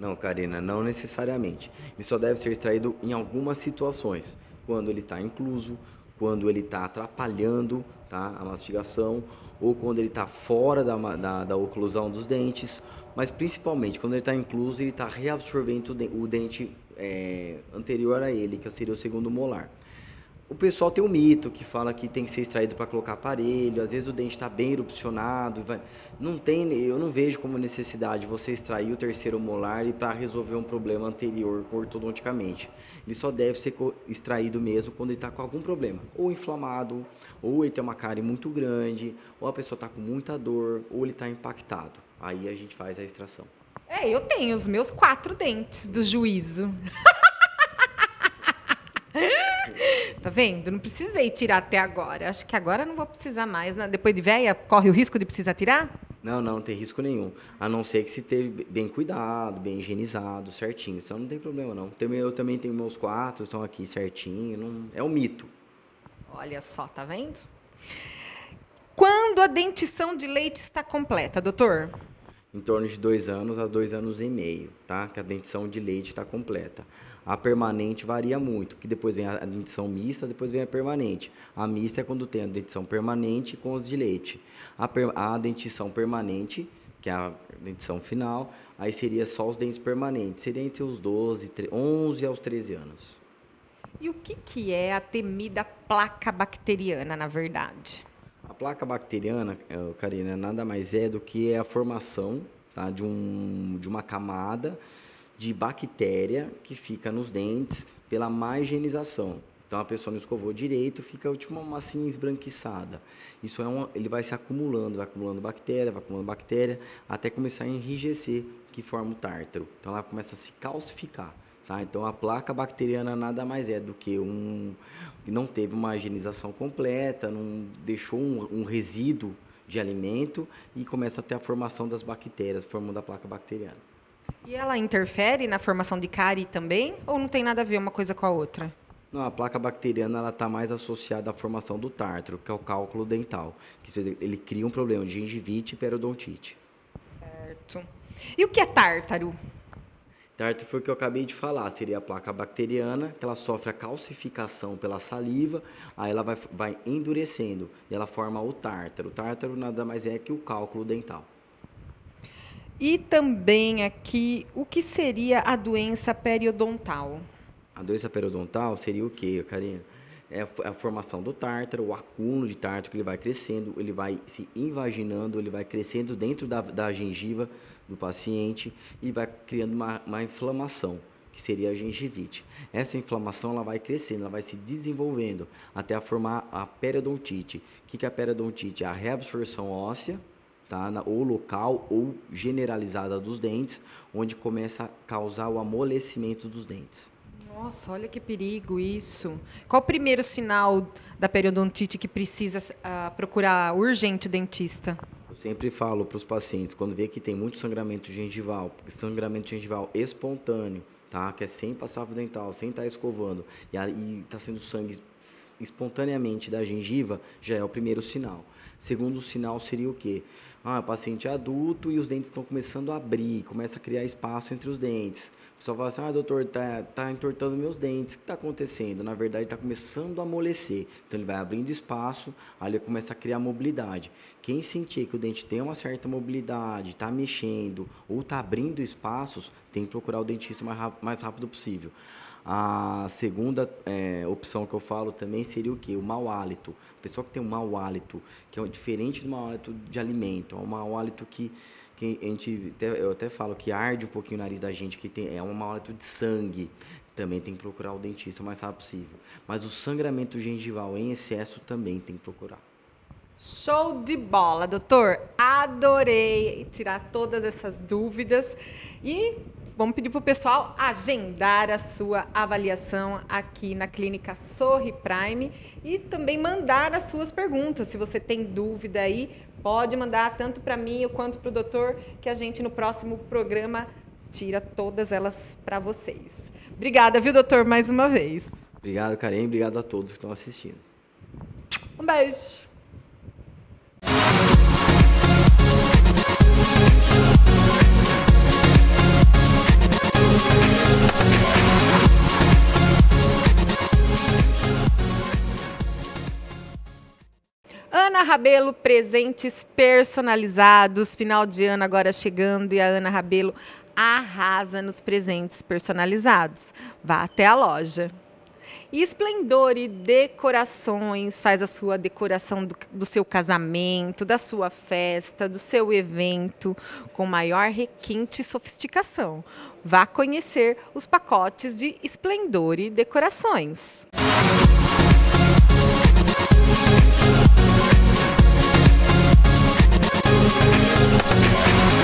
Não, Karina, não necessariamente. Ele só deve ser extraído em algumas situações, quando ele está incluso, quando ele está atrapalhando tá, a mastigação ou quando ele está fora da, da, da, oclusão dos dentes, mas principalmente quando ele está incluso, ele está reabsorvendo o dente é, anterior a ele, que seria o segundo molar. O pessoal tem um mito que fala que tem que ser extraído para colocar aparelho, às vezes o dente está bem erupcionado, vai, não tem, eu não vejo como necessidade você extrair o terceiro molar e para resolver um problema anterior ortodonticamente. Ele só deve ser extraído mesmo quando ele está com algum problema, ou inflamado, ou ele tem uma cárie muito grande, ou a pessoa está com muita dor, ou ele está impactado. Aí a gente faz a extração. É, eu tenho os meus quatro dentes do juízo. Tá vendo? Não precisei tirar até agora. Acho que agora não vou precisar mais. Né? Depois de velha, corre o risco de precisar tirar? Não, não, não tem risco nenhum. A não ser que se ter bem cuidado, bem higienizado, certinho. Então não tem problema, não. Eu também tenho meus quatro, estão aqui certinho. Não... É um mito. Olha só, tá vendo? Quando a dentição de leite está completa, doutor? Em torno de dois anos a dois anos e meio, tá? Que a dentição de leite está completa. A permanente varia muito, que depois vem a dentição mista, depois vem a permanente. A mista é quando tem a dentição permanente com os de leite a, a dentição permanente, que é a dentição final, aí seria só os dentes permanentes, seria entre os 12, 13, 11 aos 13 anos. E o que, que é a temida placa bacteriana, na verdade? A placa bacteriana, é, Karina, nada mais é do que a formação tá, de, um, de uma camada de bactéria que fica nos dentes pela má higienização. Então a pessoa não escovou direito, fica tipo, uma massinha esbranquiçada. Isso é um, ele vai se acumulando, vai acumulando bactéria, vai acumulando bactéria, até começar a enrijecer, que forma o tártaro. Então ela começa a se calcificar. Tá? Então a placa bacteriana nada mais é do que um. Não teve uma higienização completa, não deixou um, um resíduo de alimento e começa a ter a formação das bactérias, formando a placa bacteriana. E ela interfere na formação de cárie também? Ou não tem nada a ver uma coisa com a outra? Não, a placa bacteriana ela está mais associada à formação do tártaro, que é o cálculo dental. Que ele cria um problema de gengivite e periodontite. Certo. E o que é tártaro? Tártaro foi o que eu acabei de falar, seria a placa bacteriana, que ela sofre a calcificação pela saliva, aí ela vai, vai endurecendo e ela forma o tártaro. O tártaro nada mais é que o cálculo dental. E também aqui, o que seria a doença periodontal? A doença periodontal seria o quê, carinha, É a formação do tártaro, o acúmulo de tártaro que ele vai crescendo, ele vai se invaginando, ele vai crescendo dentro da, da gengiva do paciente e vai criando uma, uma inflamação que seria a gengivite. Essa inflamação ela vai crescendo, ela vai se desenvolvendo até formar a periodontite. O que, que é a periodontite? É a reabsorção óssea, tá? Na, ou local ou generalizada dos dentes, onde começa a causar o amolecimento dos dentes. Nossa, olha que perigo isso. Qual o primeiro sinal da periodontite que precisa uh, procurar urgente o dentista? Eu sempre falo para os pacientes, quando vê que tem muito sangramento gengival, sangramento gengival espontâneo, tá? Que é sem passar dental, sem estar tá escovando, e está sendo sangue espontaneamente da gengiva, já é o primeiro sinal. Segundo sinal seria o quê? Ah, é o paciente é adulto e os dentes estão começando a abrir, começa a criar espaço entre os dentes só fala assim, ah, doutor, tá, tá entortando meus dentes, o que está acontecendo? Na verdade, está começando a amolecer. Então, ele vai abrindo espaço, ali começa a criar mobilidade. Quem sentir que o dente tem uma certa mobilidade, está mexendo ou está abrindo espaços, tem que procurar o dentista o mais, mais rápido possível. A segunda é, opção que eu falo também seria o quê? O mau hálito. A pessoa que tem um mau hálito, que é diferente do mau hálito de alimento, é um mau hálito que que a gente eu até falo que arde um pouquinho o nariz da gente que tem é uma hálito de sangue também tem que procurar o dentista o mais rápido possível mas o sangramento gengival em excesso também tem que procurar Show de bola, doutor. Adorei tirar todas essas dúvidas e Vamos pedir para o pessoal agendar a sua avaliação aqui na clínica Sorri Prime e também mandar as suas perguntas. Se você tem dúvida aí, pode mandar tanto para mim quanto para o doutor, que a gente no próximo programa tira todas elas para vocês. Obrigada, viu, doutor, mais uma vez. Obrigado, Karen. Obrigado a todos que estão assistindo. Um beijo. Ana Rabelo, presentes personalizados. Final de ano agora chegando e a Ana Rabelo arrasa nos presentes personalizados. Vá até a loja. E esplendor e decorações, faz a sua decoração do, do, seu casamento, da sua festa, do seu evento, com maior requinte e sofisticação. Vá conhecer os pacotes de esplendor e decorações. Música Thank you.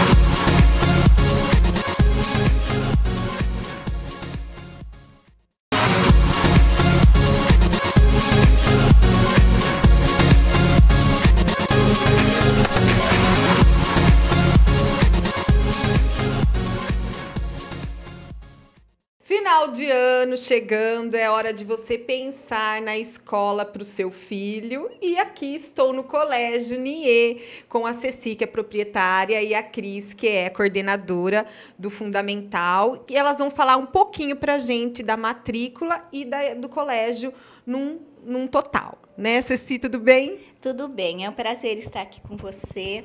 Final de ano chegando, é hora de você pensar na escola para o seu filho. E aqui estou no Colégio Nie, com a Ceci, que é proprietária, e a Cris, que é coordenadora do Fundamental. E elas vão falar um pouquinho para a gente da matrícula e da, do colégio num, num total. Né, Ceci, tudo bem? Tudo bem, é um prazer estar aqui com você.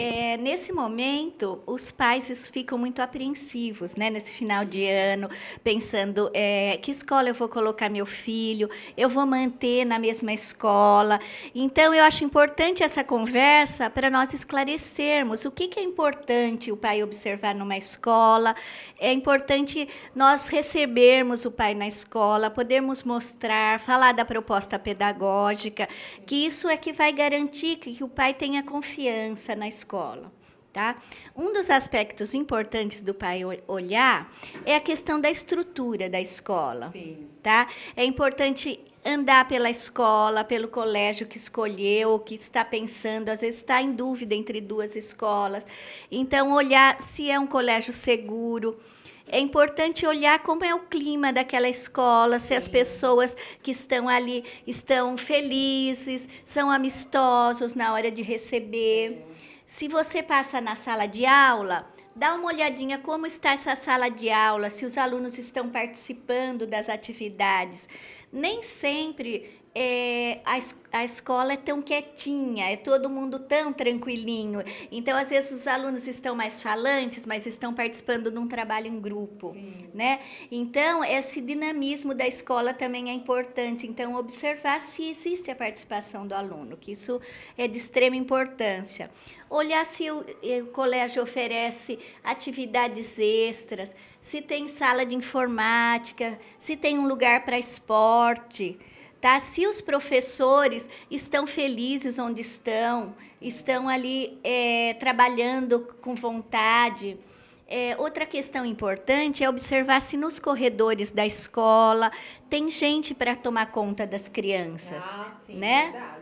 É, nesse momento, os pais ficam muito apreensivos, né? Nesse final de ano, pensando é, que escola eu vou colocar meu filho, eu vou manter na mesma escola. Então, eu acho importante essa conversa para nós esclarecermos o que, que, é importante o pai observar numa escola. É importante nós recebermos o pai na escola, podermos mostrar, falar da proposta pedagógica, que isso é que vai garantir que, que o pai tenha confiança na escola escola. Tá? Um dos aspectos importantes do pai olhar é a questão da estrutura da escola. Sim. Tá? É importante andar pela escola, pelo colégio que escolheu, que está pensando, às vezes está em dúvida entre duas escolas. Então, olhar se é um colégio seguro. É importante olhar como é o clima daquela escola, se Sim. as pessoas que estão ali estão felizes, são amistosos na hora de receber. Sim se você passa na sala de aula, dá uma olhadinha como está essa sala de aula, se os alunos estão participando das atividades. Nem sempre é, a, a escola é tão quietinha, é todo mundo tão tranquilinho. Então, às vezes, os alunos estão mais falantes, mas estão participando de um trabalho em grupo, Sim. né? Então, esse dinamismo da escola também é importante. Então, observar se existe a participação do aluno, que isso é de extrema importância. Olhar se o, o colégio oferece atividades extras, se tem sala de informática, se tem um lugar para esporte, Tá? Se os professores estão felizes onde estão, estão ali é, trabalhando com vontade, é, outra questão importante é observar se nos corredores da escola tem gente para tomar conta das crianças, ah, sim, né? Verdade.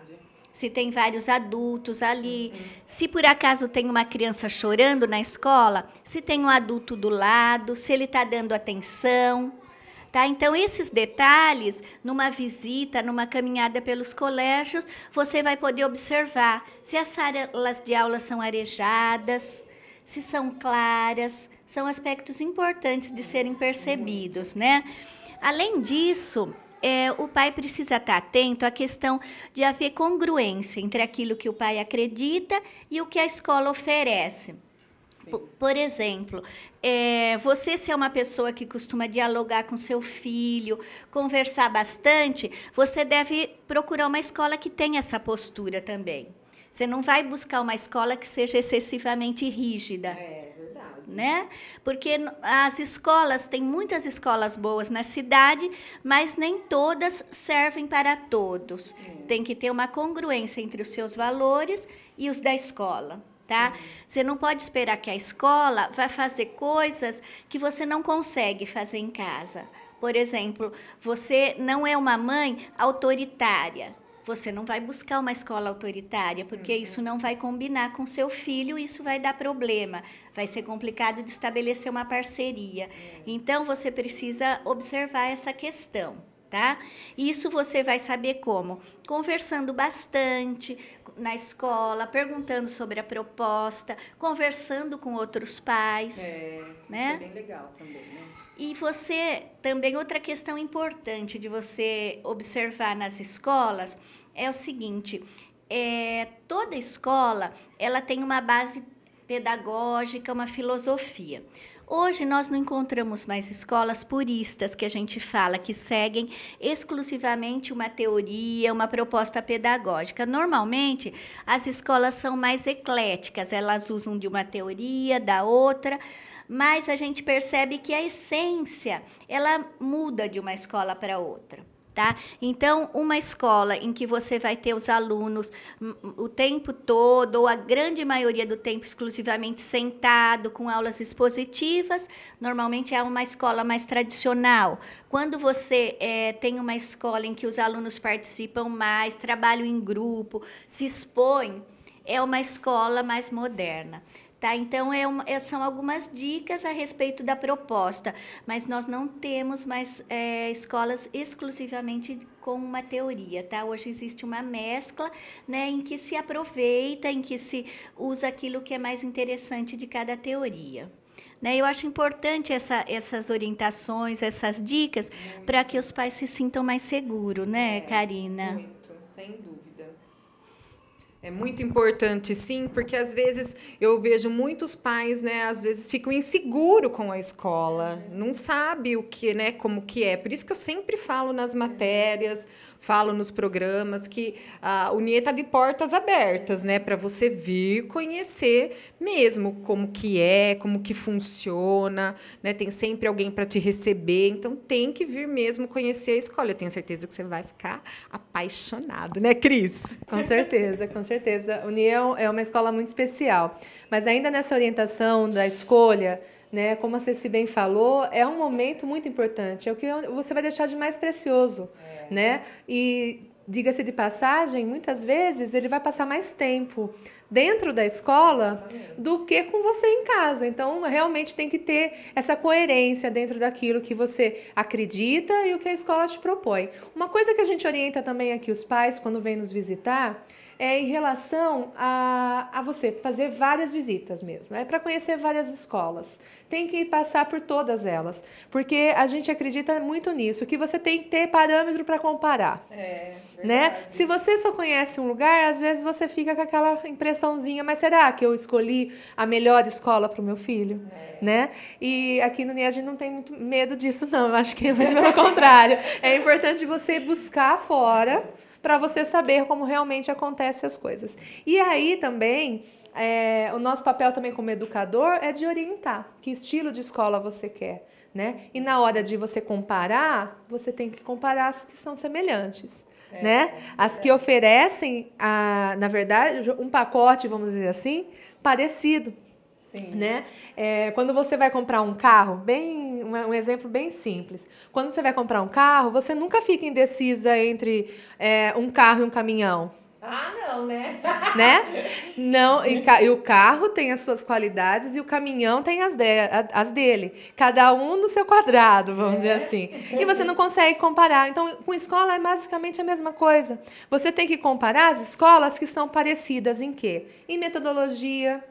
Se tem vários adultos ali, uhum. se por acaso tem uma criança chorando na escola, se tem um adulto do lado, se ele está dando atenção. Tá? Então, esses detalhes, numa visita, numa caminhada pelos colégios, você vai poder observar se as salas de aula são arejadas, se são claras, são aspectos importantes de serem percebidos. Né? Além disso, é, o pai precisa estar atento à questão de haver congruência entre aquilo que o pai acredita e o que a escola oferece. Por exemplo, é, você se é uma pessoa que costuma dialogar com seu filho, conversar bastante, você deve procurar uma escola que tenha essa postura também. Você não vai buscar uma escola que seja excessivamente rígida. É verdade. Né? Porque as escolas, tem muitas escolas boas na cidade, mas nem todas servem para todos. É. Tem que ter uma congruência entre os seus valores e os da escola tá? Sim. Você não pode esperar que a escola vá fazer coisas que você não consegue fazer em casa. Por exemplo, você não é uma mãe autoritária. Você não vai buscar uma escola autoritária, porque uhum. isso não vai combinar com seu filho, isso vai dar problema. Vai ser complicado de estabelecer uma parceria. Uhum. Então você precisa observar essa questão tá? Isso você vai saber como? Conversando bastante, na escola, perguntando sobre a proposta, conversando com outros pais. É, né? é bem legal também, né? E você, também outra questão importante de você observar nas escolas é o seguinte, é, toda escola, ela tem uma base pedagógica, uma filosofia. Hoje nós não encontramos mais escolas puristas que a gente fala que seguem exclusivamente uma teoria, uma proposta pedagógica. Normalmente as escolas são mais ecléticas, elas usam de uma teoria, da outra, mas a gente percebe que a essência ela muda de uma escola para outra tá? Então, uma escola em que você vai ter os alunos hum, hum, o tempo todo, ou a grande maioria do tempo exclusivamente sentado, com aulas expositivas, normalmente é uma escola mais tradicional. Quando você é, tem uma escola em que os alunos participam mais, trabalham em grupo, se expõem, é uma escola mais moderna. Tá? Então, é uma, é, são algumas dicas a respeito da proposta, mas nós não temos mais é, escolas exclusivamente com uma teoria. Tá? Hoje existe uma mescla né, em que se aproveita, em que se usa aquilo que é mais interessante de cada teoria. Né? Eu acho importante essa, essas orientações, essas dicas, para que os pais se sintam mais seguros, né, é, Karina? Muito, sem dúvida. É muito importante, sim, porque às vezes eu vejo muitos pais, né, às vezes ficam inseguro com a escola, é. não sabe o que, né, como que é. Por isso que eu sempre falo nas matérias, falo nos programas que a ah, Unie está de portas abertas, né, para você vir conhecer mesmo como que é, como que funciona, né, tem sempre alguém para te receber, então tem que vir mesmo conhecer a escola. Eu tenho certeza que você vai ficar apaixonado, né, Cris? Com certeza, com certeza certeza. União é uma escola muito especial. Mas ainda nessa orientação da escolha, né, como a Ceci bem falou, é um momento muito importante. É o que você vai deixar de mais precioso, é. né? E diga-se de passagem, muitas vezes ele vai passar mais tempo dentro da escola do que com você em casa. Então, realmente tem que ter essa coerência dentro daquilo que você acredita e o que a escola te propõe. Uma coisa que a gente orienta também aqui os pais quando vêm nos visitar é em relação a, a você fazer várias visitas mesmo. É para conhecer várias escolas. Tem que passar por todas elas, porque a gente acredita muito nisso, que você tem que ter parâmetro para comparar. É, né? Se você só conhece um lugar, às vezes você fica com aquela impressãozinha, mas será que eu escolhi a melhor escola para o meu filho? É. Né? E aqui no NIA a gente não tem muito medo disso, não. Eu acho que é pelo contrário. É importante você buscar fora para você saber como realmente acontecem as coisas. E aí também, é, o nosso papel também como educador é de orientar que estilo de escola você quer. Né? E na hora de você comparar, você tem que comparar as que são semelhantes. É, né? É as que oferecem, a, na verdade, um pacote, vamos dizer assim, parecido. Sim. Né? É, quando você vai comprar um carro, bem um exemplo bem simples. Quando você vai comprar um carro, você nunca fica indecisa entre é, um carro e um caminhão. Ah, não, né? né? Não, e, e, o carro tem as suas qualidades e o caminhão tem as, de, as dele. Cada um no seu quadrado, vamos é. dizer assim. E você não consegue comparar. Então, com escola é basicamente a mesma coisa. Você tem que comparar as escolas que são parecidas em quê? Em metodologia,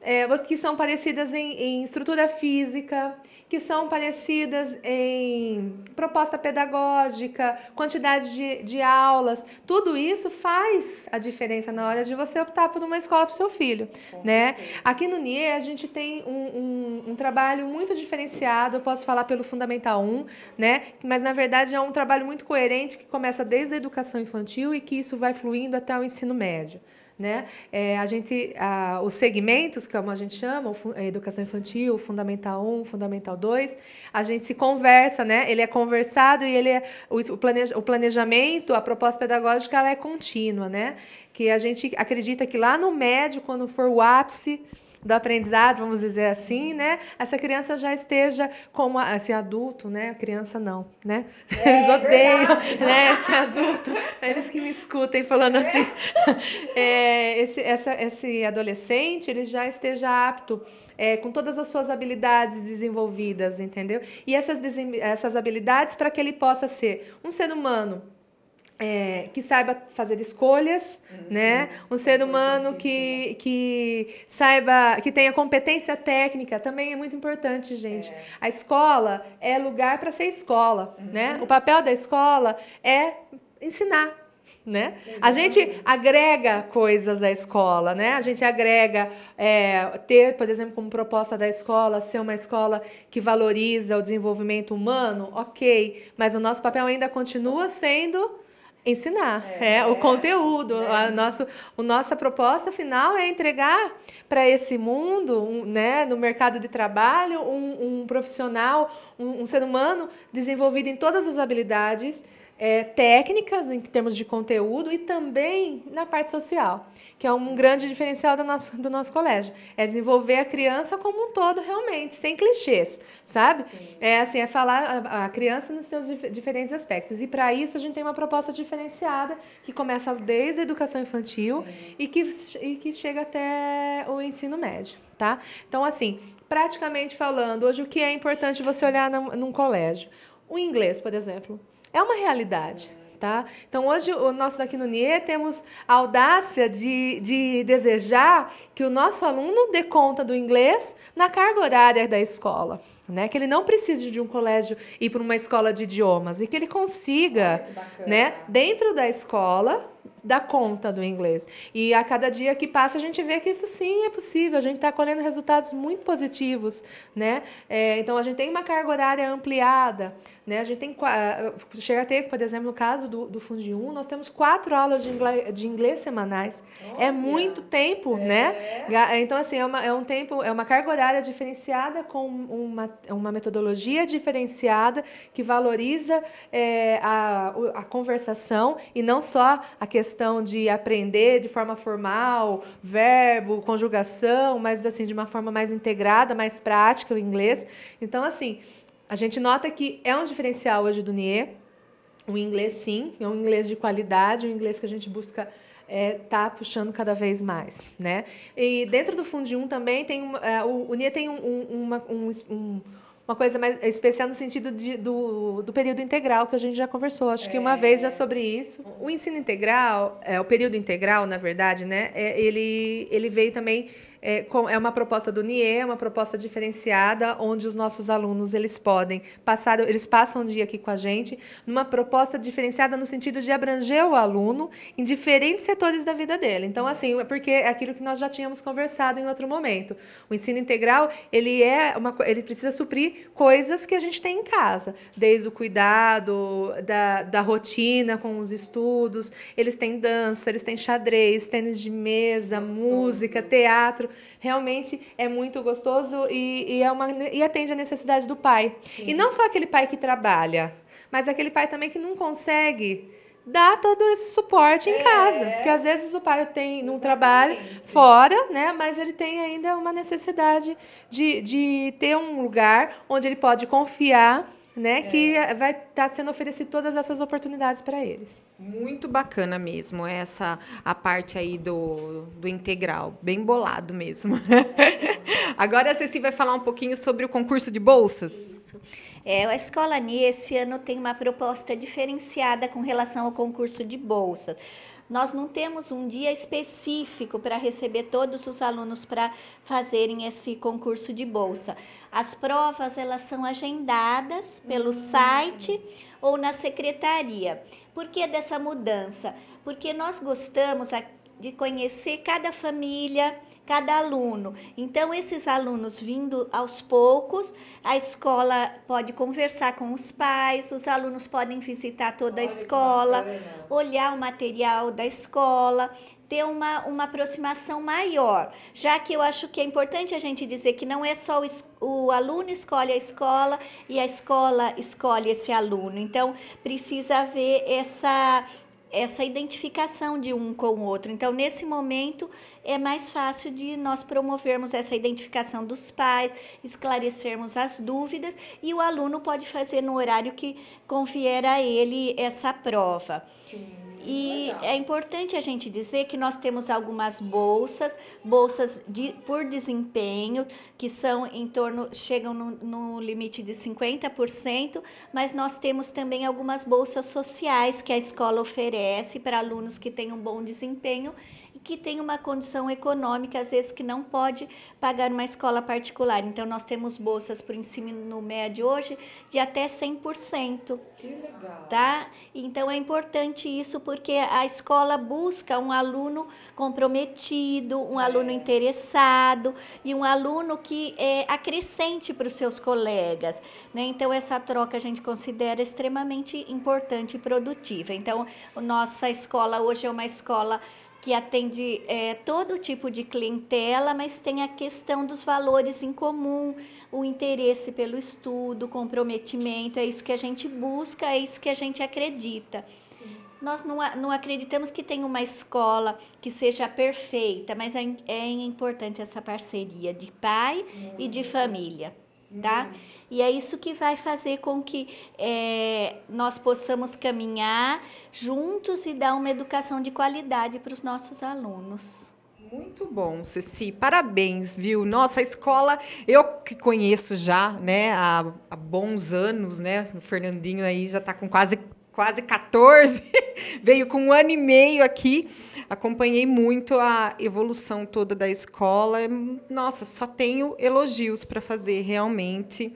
é, que são parecidas em, em, estrutura física, que são parecidas em proposta pedagógica, quantidade de, de aulas, tudo isso faz a diferença na hora de você optar por uma escola para o seu filho. né? Aqui no NIE a gente tem um, um, um, trabalho muito diferenciado, eu posso falar pelo Fundamental 1, né? mas na verdade é um trabalho muito coerente que começa desde a educação infantil e que isso vai fluindo até o ensino médio. Né? É, a gente, a, os segmentos, é como a gente chama, educação infantil, fundamental 1, fundamental 2, a gente se conversa, né? ele é conversado e ele é, o, planeja, o planejamento, a proposta pedagógica ela é contínua, né? que a gente acredita que lá no médio, quando for o ápice do aprendizado, vamos dizer assim, né? Essa criança já esteja como esse assim, adulto, né? Criança não, né? É, eles odeiam, né? Esse adulto. Eles que me escutem falando assim. É, esse, essa, esse adolescente, ele já esteja apto é, com todas as suas habilidades desenvolvidas, entendeu? E essas, essas habilidades para que ele possa ser um ser humano é, que saiba fazer escolhas, uhum. né? Um é ser humano que, né? que saiba, que tenha competência técnica também é muito importante, gente. É. A escola é lugar para ser escola, uhum. né? O papel da escola é ensinar, né? A gente agrega coisas à escola, né? A gente agrega é, ter, por exemplo, como proposta da escola ser uma escola que valoriza o desenvolvimento humano, ok. Mas o nosso papel ainda continua sendo ensinar, é, é o conteúdo. É. A nosso, o nossa proposta final é entregar para esse mundo, um, né, no mercado de trabalho, um, um profissional, um, um, ser humano desenvolvido em todas as habilidades é, técnicas em termos de conteúdo e também na parte social, que é um grande diferencial do nosso, do nosso colégio. É desenvolver a criança como um todo, realmente, sem clichês, sabe? Sim. É assim, é falar a, a criança nos seus dif diferentes aspectos. E para isso a gente tem uma proposta diferenciada que começa desde a educação infantil e que, e que chega até o ensino médio. Tá? Então, assim, praticamente falando, hoje o que é importante você olhar num, num colégio? O inglês, por exemplo. É uma realidade. Tá? Então, hoje, nós aqui no NIE temos a audácia de, de desejar que o nosso aluno dê conta do inglês na carga horária da escola. Né? Que ele não precise de um colégio ir para uma escola de idiomas e que ele consiga, que né, dentro da escola, dar conta do inglês. E a cada dia que passa a gente vê que isso sim é possível. A gente está colhendo resultados muito positivos, né? É, então a gente tem uma carga horária ampliada. Né? A gente tem eh, chega a ter, por exemplo, no caso do, do 1, nós temos quatro aulas de inglês, de inglês semanais. É muito tempo, é. né? Então, assim, é, uma, é um tempo, é uma carga horária diferenciada com uma, uma metodologia diferenciada que valoriza é, a, a conversação e não só a questão de aprender de forma formal, verbo, conjugação, mas assim, de uma forma mais integrada, mais prática o inglês. Então, assim, a gente nota que é um diferencial hoje do NIE, o inglês sim, é um inglês de qualidade, um inglês que a gente busca é, tá puxando cada vez mais, né? E dentro do Fundo 1 também tem é, o, o NIE tem um, um, uma, um, uma coisa mais especial no sentido de, do, do período integral que a gente já conversou, acho é. que uma é. vez já sobre isso. O ensino integral, é, o período integral, na verdade, né? É, ele ele veio também é, com, é uma proposta do NIE, é uma proposta diferenciada, onde os nossos alunos eles podem passar, eles passam um dia aqui com a gente, numa proposta diferenciada no sentido de abranger o aluno em diferentes setores da vida dele. Então, assim, é porque é aquilo que nós já tínhamos conversado em outro momento. O ensino integral, ele é uma, ele precisa suprir coisas que a gente tem em casa, desde o cuidado, da, da rotina com os estudos, eles têm dança, eles têm xadrez, tênis de mesa, Gostoso. música, teatro. Realmente é muito gostoso e, e é uma, e atende a necessidade do pai. Sim. E não só aquele pai que trabalha, mas aquele pai também que não consegue dar todo esse suporte é. em casa. Porque às vezes o pai tem um trabalho fora, né? Mas ele tem ainda uma necessidade de, de ter um lugar onde ele pode confiar né? É. Que eh, vai estar tá sendo oferecido todas essas oportunidades para eles. Muito bacana mesmo essa a parte aí do, do integral, bem bolado mesmo. Agora a Ceci vai falar um pouquinho sobre o concurso de bolsas. Isso. É, a Escola NI esse ano tem uma proposta diferenciada com relação ao concurso de bolsas. Nós não temos um dia específico para receber todos os alunos para fazerem esse concurso de bolsa. As provas elas são agendadas pelo uhum. site ou na secretaria. Por que dessa mudança? Porque nós gostamos de conhecer cada família, cada aluno. Então, esses alunos vindo aos poucos, a escola pode conversar com os pais, os alunos podem visitar toda a escola, olhar o material da escola, ter uma, uma aproximação maior, já que eu acho que é importante a gente dizer que não é só o, o aluno escolhe a escola e a escola escolhe esse aluno. Então, precisa haver essa, essa identificação de um com o outro. Então, nesse momento, é mais fácil de nós promovermos essa identificação dos pais, esclarecermos as dúvidas e o aluno pode fazer no horário que convier a ele essa prova. Sim. E Legal. é importante a gente dizer que nós temos algumas bolsas, bolsas de, por desempenho, que são em torno, chegam no, no, limite de 50%, mas nós temos também algumas bolsas sociais que a escola oferece para alunos que têm um bom desempenho que tem uma condição econômica, às vezes que não pode pagar uma escola particular. Então, nós temos bolsas para o ensino médio hoje de até 100%. Que legal. Tá? Então, é importante isso porque a escola busca um aluno comprometido, um é. aluno interessado e um aluno que é, acrescente para os seus colegas. Né? Então, essa troca a gente considera extremamente importante e produtiva. Então, nossa escola hoje é uma escola que atende é, todo tipo de clientela, mas tem a questão dos valores em comum, o interesse pelo estudo, o comprometimento, é isso que a gente busca, é isso que a gente acredita. Nós não, não acreditamos que tem uma escola que seja perfeita, mas é, é importante essa parceria de pai e de família tá? E é isso que vai fazer com que é, nós possamos caminhar juntos e dar uma educação de qualidade para os nossos alunos. Muito bom, Ceci. Parabéns, viu? Nossa, a escola, eu que conheço já, né, há, há bons anos, né? O Fernandinho aí já está com quase quase 14, veio com um ano e meio aqui. Acompanhei muito a evolução toda da escola. Nossa, só tenho elogios para fazer realmente.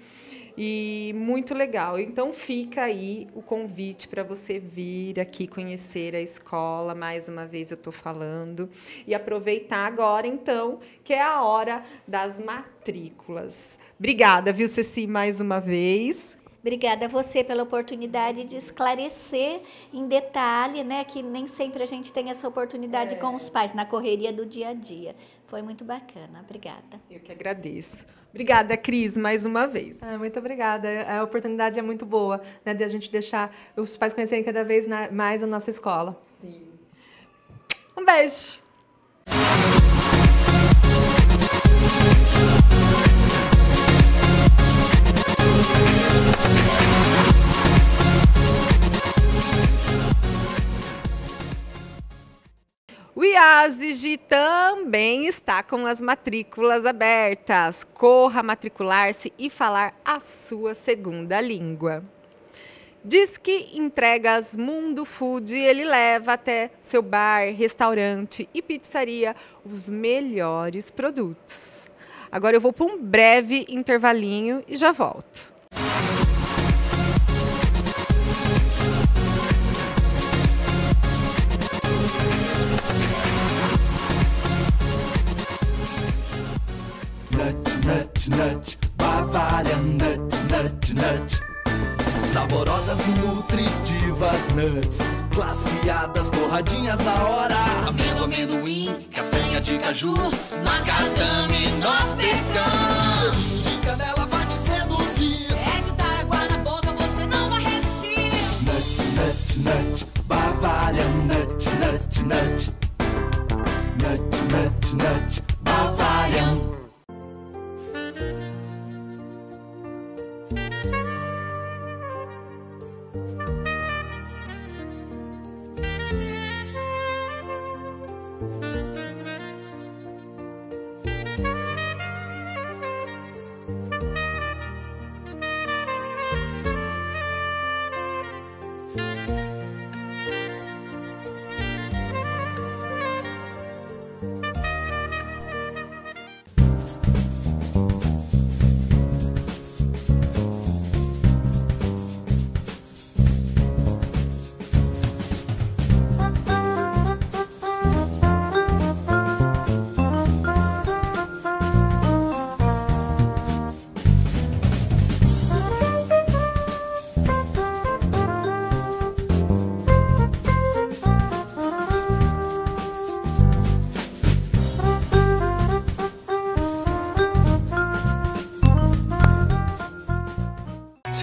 E muito legal. Então fica aí o convite para você vir aqui conhecer a escola, mais uma vez eu estou falando, e aproveitar agora então, que é a hora das matrículas. Obrigada, viu, Ceci, mais uma vez. Obrigada a você pela oportunidade de esclarecer em detalhe, né, que nem sempre a gente tem essa oportunidade é. com os é. pais na correria do dia a dia. Foi muito bacana. Obrigada. Eu que agradeço. Obrigada, Cris, mais uma vez. Ah, muito obrigada. A oportunidade é muito boa, né, de a gente deixar os pais conhecerem cada vez mais a nossa escola. Sim. Um beijo. O IASIG também está com as matrículas abertas. Corra matricular-se e falar a sua segunda língua. Diz que entregas Mundo Food, ele leva até seu bar, restaurante e pizzaria os melhores produtos. Agora eu vou para um breve intervalinho e já volto. Saborosas e nutritivas nuts, glaciadas, torradinhas na hora. Amendo, amendoim, castanha de caju, macadame, nós pecamos. Cheirinho de canela vai te seduzir. É de taraguá na boca, você não vai resistir. Nut, nut, nut, Bavarian nut, nut, nut. Nut, nut, nut, Bavarian.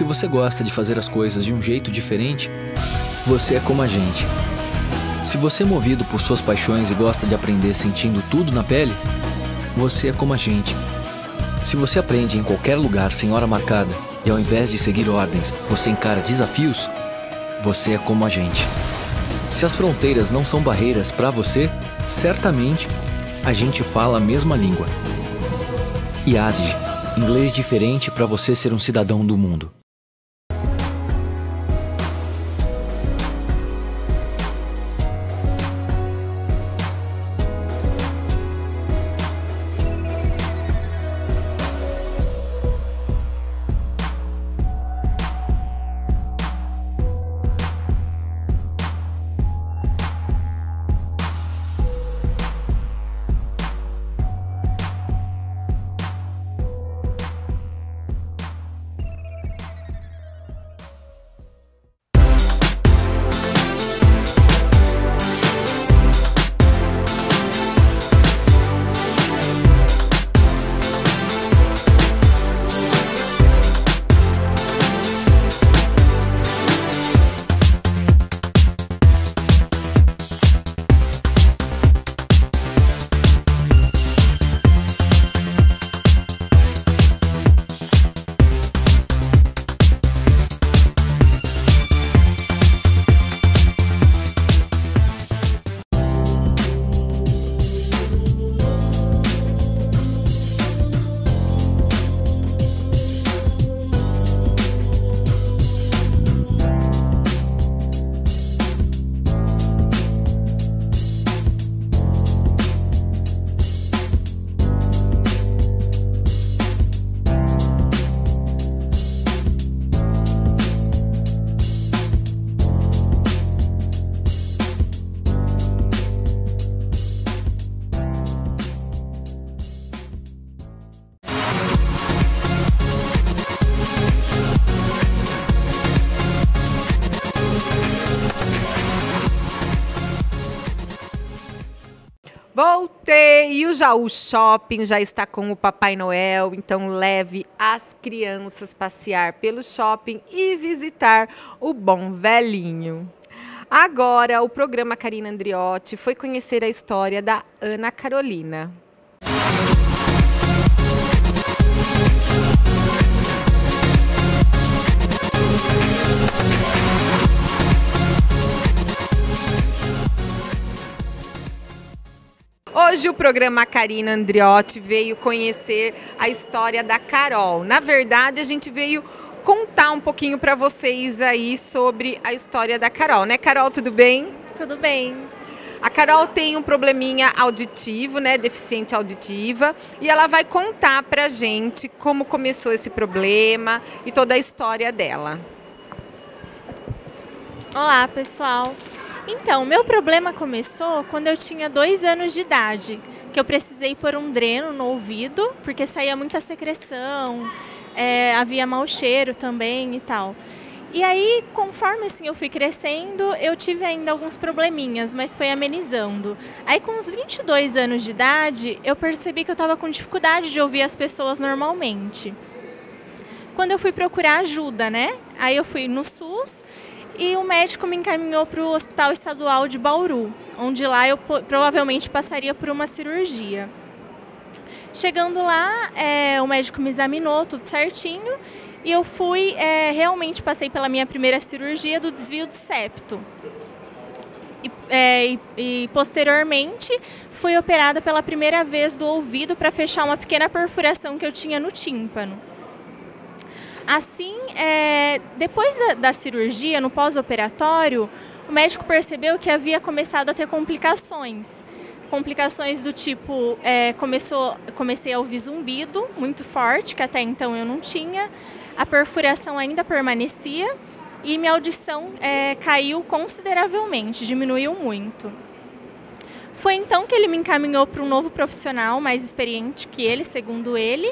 Se você gosta de fazer as coisas de um jeito diferente, você é como a gente. Se você é movido por suas paixões e gosta de aprender sentindo tudo na pele, você é como a gente. Se você aprende em qualquer lugar sem hora marcada e ao invés de seguir ordens, você encara desafios, você é como a gente. Se as fronteiras não são barreiras para você, certamente a gente fala a mesma língua. IASG inglês diferente para você ser um cidadão do mundo. Jaú Shopping já está com o Papai Noel, então leve as crianças passear pelo shopping e visitar o Bom Velhinho. Agora, o programa Karina Andriotti foi conhecer a história da Ana Carolina. Hoje o programa Karina Andriotti veio conhecer a história da Carol. Na verdade, a gente veio contar um pouquinho para vocês aí sobre a história da Carol, né? Carol, tudo bem? Tudo bem. A Carol tem um probleminha auditivo, né, deficiente auditiva, e ela vai contar a gente como começou esse problema e toda a história dela. Olá, pessoal. Então, meu problema começou quando eu tinha dois anos de idade, que eu precisei pôr um dreno no ouvido, porque saía muita secreção, é, havia mau cheiro também e tal. E aí, conforme assim eu fui crescendo, eu tive ainda alguns probleminhas, mas foi amenizando. Aí, com uns 22 anos de idade, eu percebi que eu estava com dificuldade de ouvir as pessoas normalmente. Quando eu fui procurar ajuda, né? Aí eu fui no SUS e o médico me encaminhou para o Hospital Estadual de Bauru, onde lá eu provavelmente passaria por uma cirurgia. Chegando lá, é, o médico me examinou tudo certinho e eu fui, é, realmente passei pela minha primeira cirurgia do desvio de septo. E, é, e, e posteriormente fui operada pela primeira vez do ouvido para fechar uma pequena perfuração que eu tinha no tímpano. Assim, é, depois da, da cirurgia, no pós-operatório, o médico percebeu que havia começado a ter complicações. Complicações do tipo, é, começou, comecei a ouvir zumbido muito forte, que até então eu não tinha, a perfuração ainda permanecia e minha audição é, caiu consideravelmente, diminuiu muito. Foi então que ele me encaminhou para um novo profissional mais experiente que ele, segundo ele,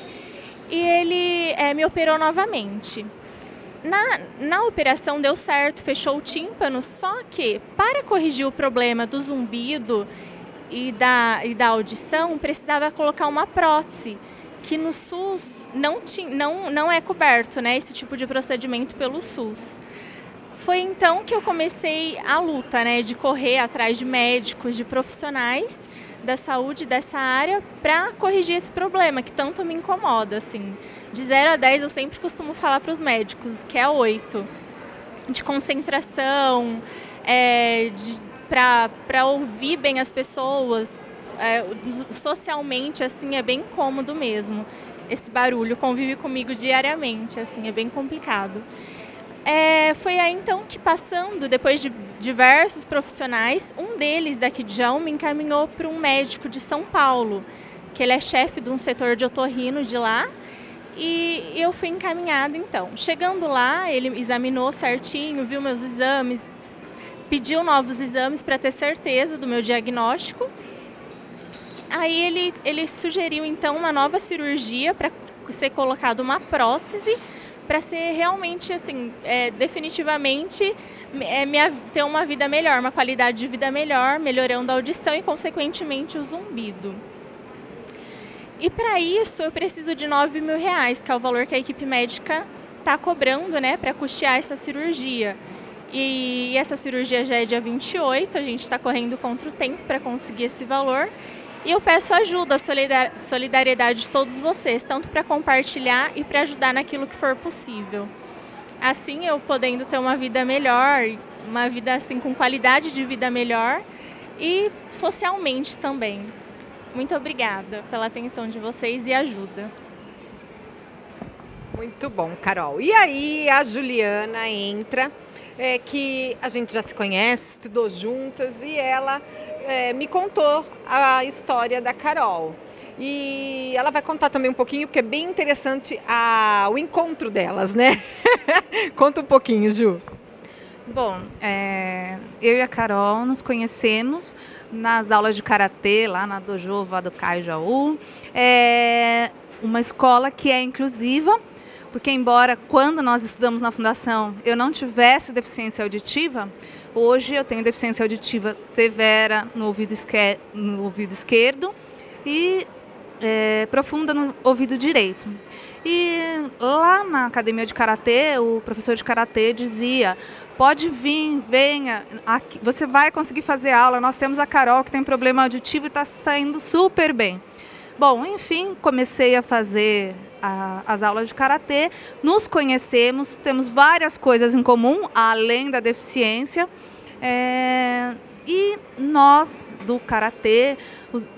e ele é, me operou novamente. Na, na operação deu certo, fechou o tímpano, só que para corrigir o problema do zumbido e da, e da audição, precisava colocar uma prótese, que no SUS não, ti, não, não é coberto né, esse tipo de procedimento pelo SUS. Foi então que eu comecei a luta né, de correr atrás de médicos, de profissionais, da saúde dessa área para corrigir esse problema que tanto me incomoda, assim. De 0 a 10 eu sempre costumo falar para os médicos, que é 8. De concentração, é, para ouvir bem as pessoas, é, socialmente, assim, é bem cômodo mesmo. Esse barulho convive comigo diariamente, assim, é bem complicado. É, foi aí então que passando, depois de diversos profissionais, um deles daqui de Jaú me encaminhou para um médico de São Paulo, que ele é chefe de um setor de otorrino de lá, e eu fui encaminhada então. Chegando lá, ele examinou certinho, viu meus exames, pediu novos exames para ter certeza do meu diagnóstico. Aí ele, ele sugeriu então uma nova cirurgia para ser colocada uma prótese para ser realmente, assim, é, definitivamente é, minha, ter uma vida melhor, uma qualidade de vida melhor, melhorando a audição e, consequentemente, o zumbido. E para isso eu preciso de 9 mil reais, que é o valor que a equipe médica está cobrando né, para custear essa cirurgia. E essa cirurgia já é dia 28, a gente está correndo contra o tempo para conseguir esse valor. E eu peço ajuda, solidariedade de todos vocês, tanto para compartilhar e para ajudar naquilo que for possível. Assim eu podendo ter uma vida melhor, uma vida assim com qualidade de vida melhor e socialmente também. Muito obrigada pela atenção de vocês e ajuda. Muito bom, Carol. E aí a Juliana entra, é que a gente já se conhece, estudou juntas e ela é, me contou a história da Carol. E ela vai contar também um pouquinho, porque é bem interessante a, o encontro delas, né? Conta um pouquinho, Ju. Bom, é, eu e a Carol nos conhecemos nas aulas de karatê lá na Dojo do Jaú. É uma escola que é inclusiva, porque embora quando nós estudamos na fundação eu não tivesse deficiência auditiva, Hoje eu tenho deficiência auditiva severa no ouvido, esquer... no ouvido esquerdo e é, profunda no ouvido direito. E lá na academia de karatê, o professor de karatê dizia: pode vir, venha, aqui, você vai conseguir fazer aula. Nós temos a Carol que tem problema auditivo e está saindo super bem. Bom, enfim, comecei a fazer a, as aulas de karatê, nos conhecemos, temos várias coisas em comum, além da deficiência. É, e nós do karatê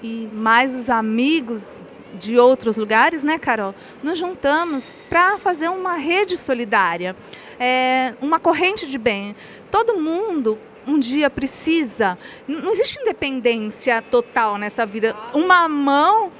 e mais os amigos de outros lugares, né, Carol? Nos juntamos para fazer uma rede solidária, é, uma corrente de bem. Todo mundo um dia precisa. Não existe independência total nessa vida. Uma mão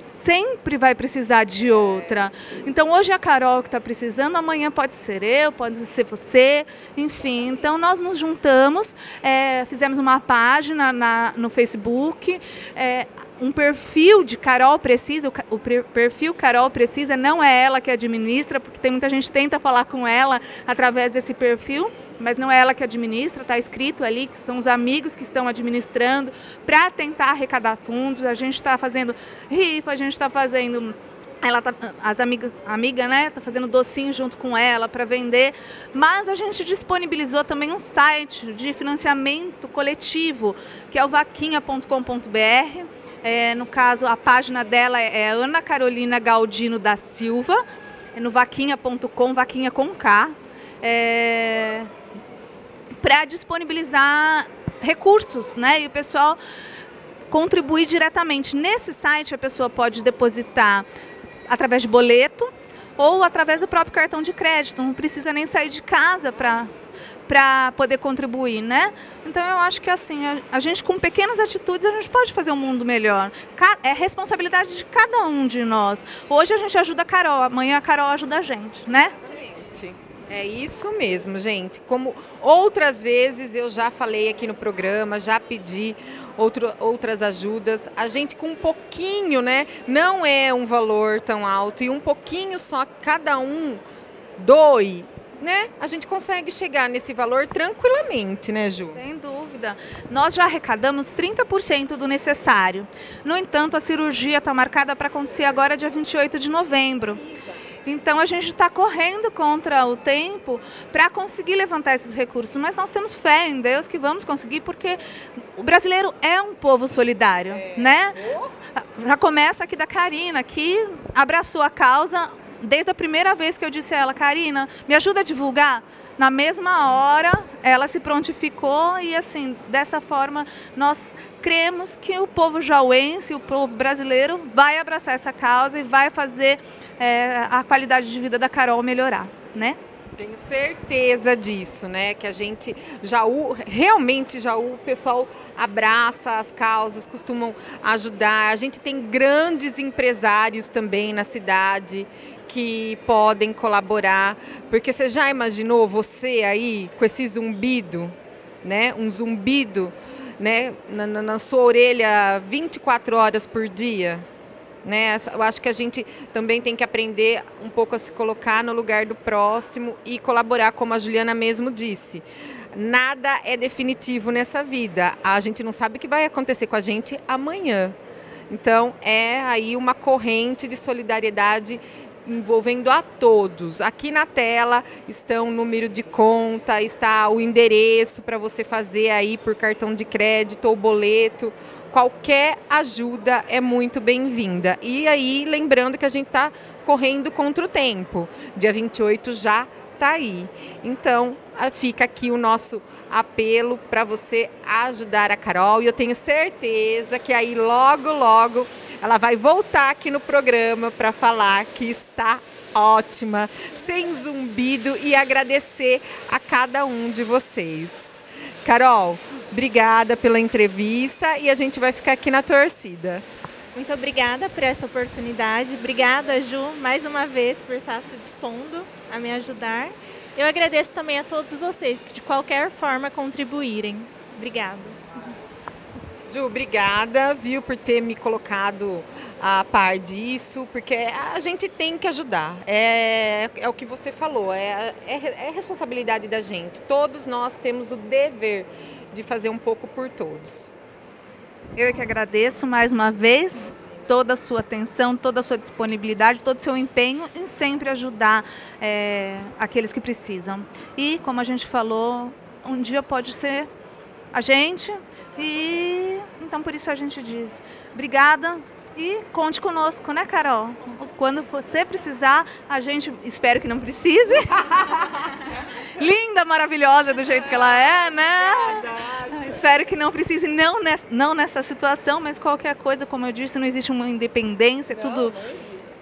sempre vai precisar de outra. Então hoje é a Carol que está precisando, amanhã pode ser eu, pode ser você, enfim. Então nós nos juntamos, é, fizemos uma página na, no Facebook, é, um perfil de Carol precisa, o, perfil Carol precisa não é ela que administra, porque tem muita gente que tenta falar com ela através desse perfil, mas não é ela que administra, está escrito ali que são os amigos que estão administrando para tentar arrecadar fundos. A gente está fazendo rifa, a gente está fazendo ela tá, as amigas, amiga, né, tá fazendo docinho junto com ela para vender, mas a gente disponibilizou também um site de financiamento coletivo, que é o vaquinha.com.br é, no caso, a página dela é, é Ana Carolina Galdino da Silva, é no vaquinha.com, vaquinha com K, é, para disponibilizar recursos, né? E o pessoal contribuir diretamente. Nesse site, a pessoa pode depositar através de boleto, ou através do próprio cartão de crédito, não precisa nem sair de casa para para poder contribuir, né? Então eu acho que assim, a, a, gente com pequenas atitudes a gente pode fazer um mundo melhor. Ca é responsabilidade de cada um de nós. Hoje a gente ajuda a Carol, amanhã a Carol ajuda a gente, né? Sim. É isso mesmo, gente. Como outras vezes eu já falei aqui no programa, já pedi outro, outras ajudas. A gente com um pouquinho, né? Não é um valor tão alto e um pouquinho só cada um doe né, a gente consegue chegar nesse valor tranquilamente, né, Ju? Sem dúvida. Nós já arrecadamos 30% do necessário. No entanto, a cirurgia está marcada para acontecer agora dia 28 de novembro. Isso. Então a gente está correndo contra o tempo para conseguir levantar esses recursos, mas nós temos fé em Deus que vamos conseguir, porque o brasileiro é um povo solidário, é. né? Já começa aqui da Karina, que abraçou a causa desde a primeira vez que eu disse a ela, Karina, me ajuda a divulgar. Na mesma hora, ela se prontificou e, assim, dessa forma, nós cremos que o povo jauense, o povo brasileiro, vai abraçar essa causa e vai fazer é, a qualidade de vida da Carol melhorar, né? Tenho certeza disso, né? Que a gente, Jaú, realmente Jaú, o pessoal abraça as causas, costumam ajudar. A gente tem grandes empresários também na cidade que podem colaborar, porque você já imaginou você aí com esse zumbido, né? Um zumbido, né? Na, na sua orelha 24 horas por dia. Né? Eu acho que a gente também tem que aprender um pouco a se colocar no lugar do próximo e colaborar, como a Juliana mesmo disse. Nada é definitivo nessa vida. A gente não sabe o que vai acontecer com a gente amanhã. Então é aí uma corrente de solidariedade envolvendo a todos. Aqui na tela estão o número de conta, está o endereço para você fazer aí por cartão de crédito ou boleto. Qualquer ajuda é muito bem-vinda. E aí, lembrando que a gente está correndo contra o tempo. Dia 28 já está aí. Então, fica aqui o nosso apelo para você ajudar a Carol. E eu tenho certeza que aí logo, logo ela vai voltar aqui no programa para falar que está ótima, sem zumbido e agradecer a cada um de vocês. Carol, obrigada pela entrevista e a gente vai ficar aqui na torcida. Muito obrigada por essa oportunidade. Obrigada, Ju, mais uma vez por estar se dispondo a me ajudar. Eu agradeço também a todos vocês que de qualquer forma contribuírem. Obrigada. Ju, obrigada, viu, por ter me colocado a par disso, porque a gente tem que ajudar. É, é o que você falou, é, é, é responsabilidade da gente. Todos nós temos o dever de fazer um pouco por todos. Eu é que agradeço mais uma vez toda a sua atenção, toda a sua disponibilidade, todo o seu empenho em sempre ajudar é, aqueles que precisam. E, como a gente falou, um dia pode ser a gente e então por isso a gente diz obrigada e conte conosco, né, Carol? Quando você precisar, a gente espero que não precise. Linda, maravilhosa do jeito que ela é, né? Espero que não precise, não nessa, não nessa situação, mas qualquer coisa, como eu disse, não existe uma independência, não, tudo.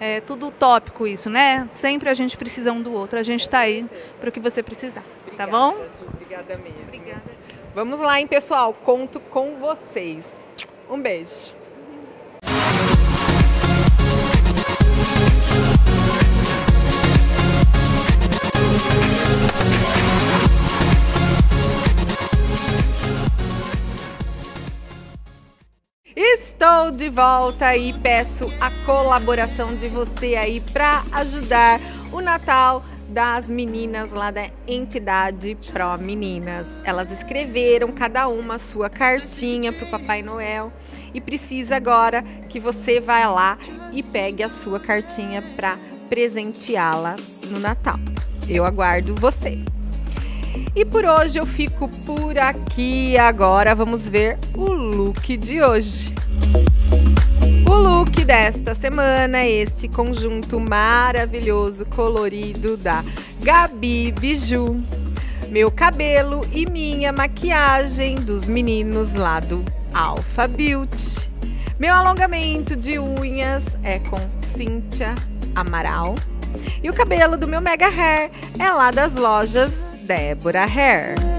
é tudo tópico isso, né? Sempre a gente precisa um do outro. A gente está aí para o que você precisar, tá obrigada, tá bom? obrigada mesmo. Obrigada. Vamos lá, hein, pessoal? Conto com vocês. Um beijo. Estou de volta e peço a colaboração de você aí para ajudar o Natal das meninas lá da entidade Pro Meninas. Elas escreveram cada uma a sua cartinha para o Papai Noel e precisa agora que você vá lá e pegue a sua cartinha para presenteá-la no Natal. Eu aguardo você. E por hoje eu fico por aqui. Agora vamos ver o look de hoje. O look desta semana é este conjunto maravilhoso, colorido da Gabi Biju. Meu cabelo e minha maquiagem dos meninos lá do Alpha Beauty. Meu alongamento de unhas é com Cíntia Amaral. E o cabelo do meu Mega Hair é lá das lojas Débora Hair.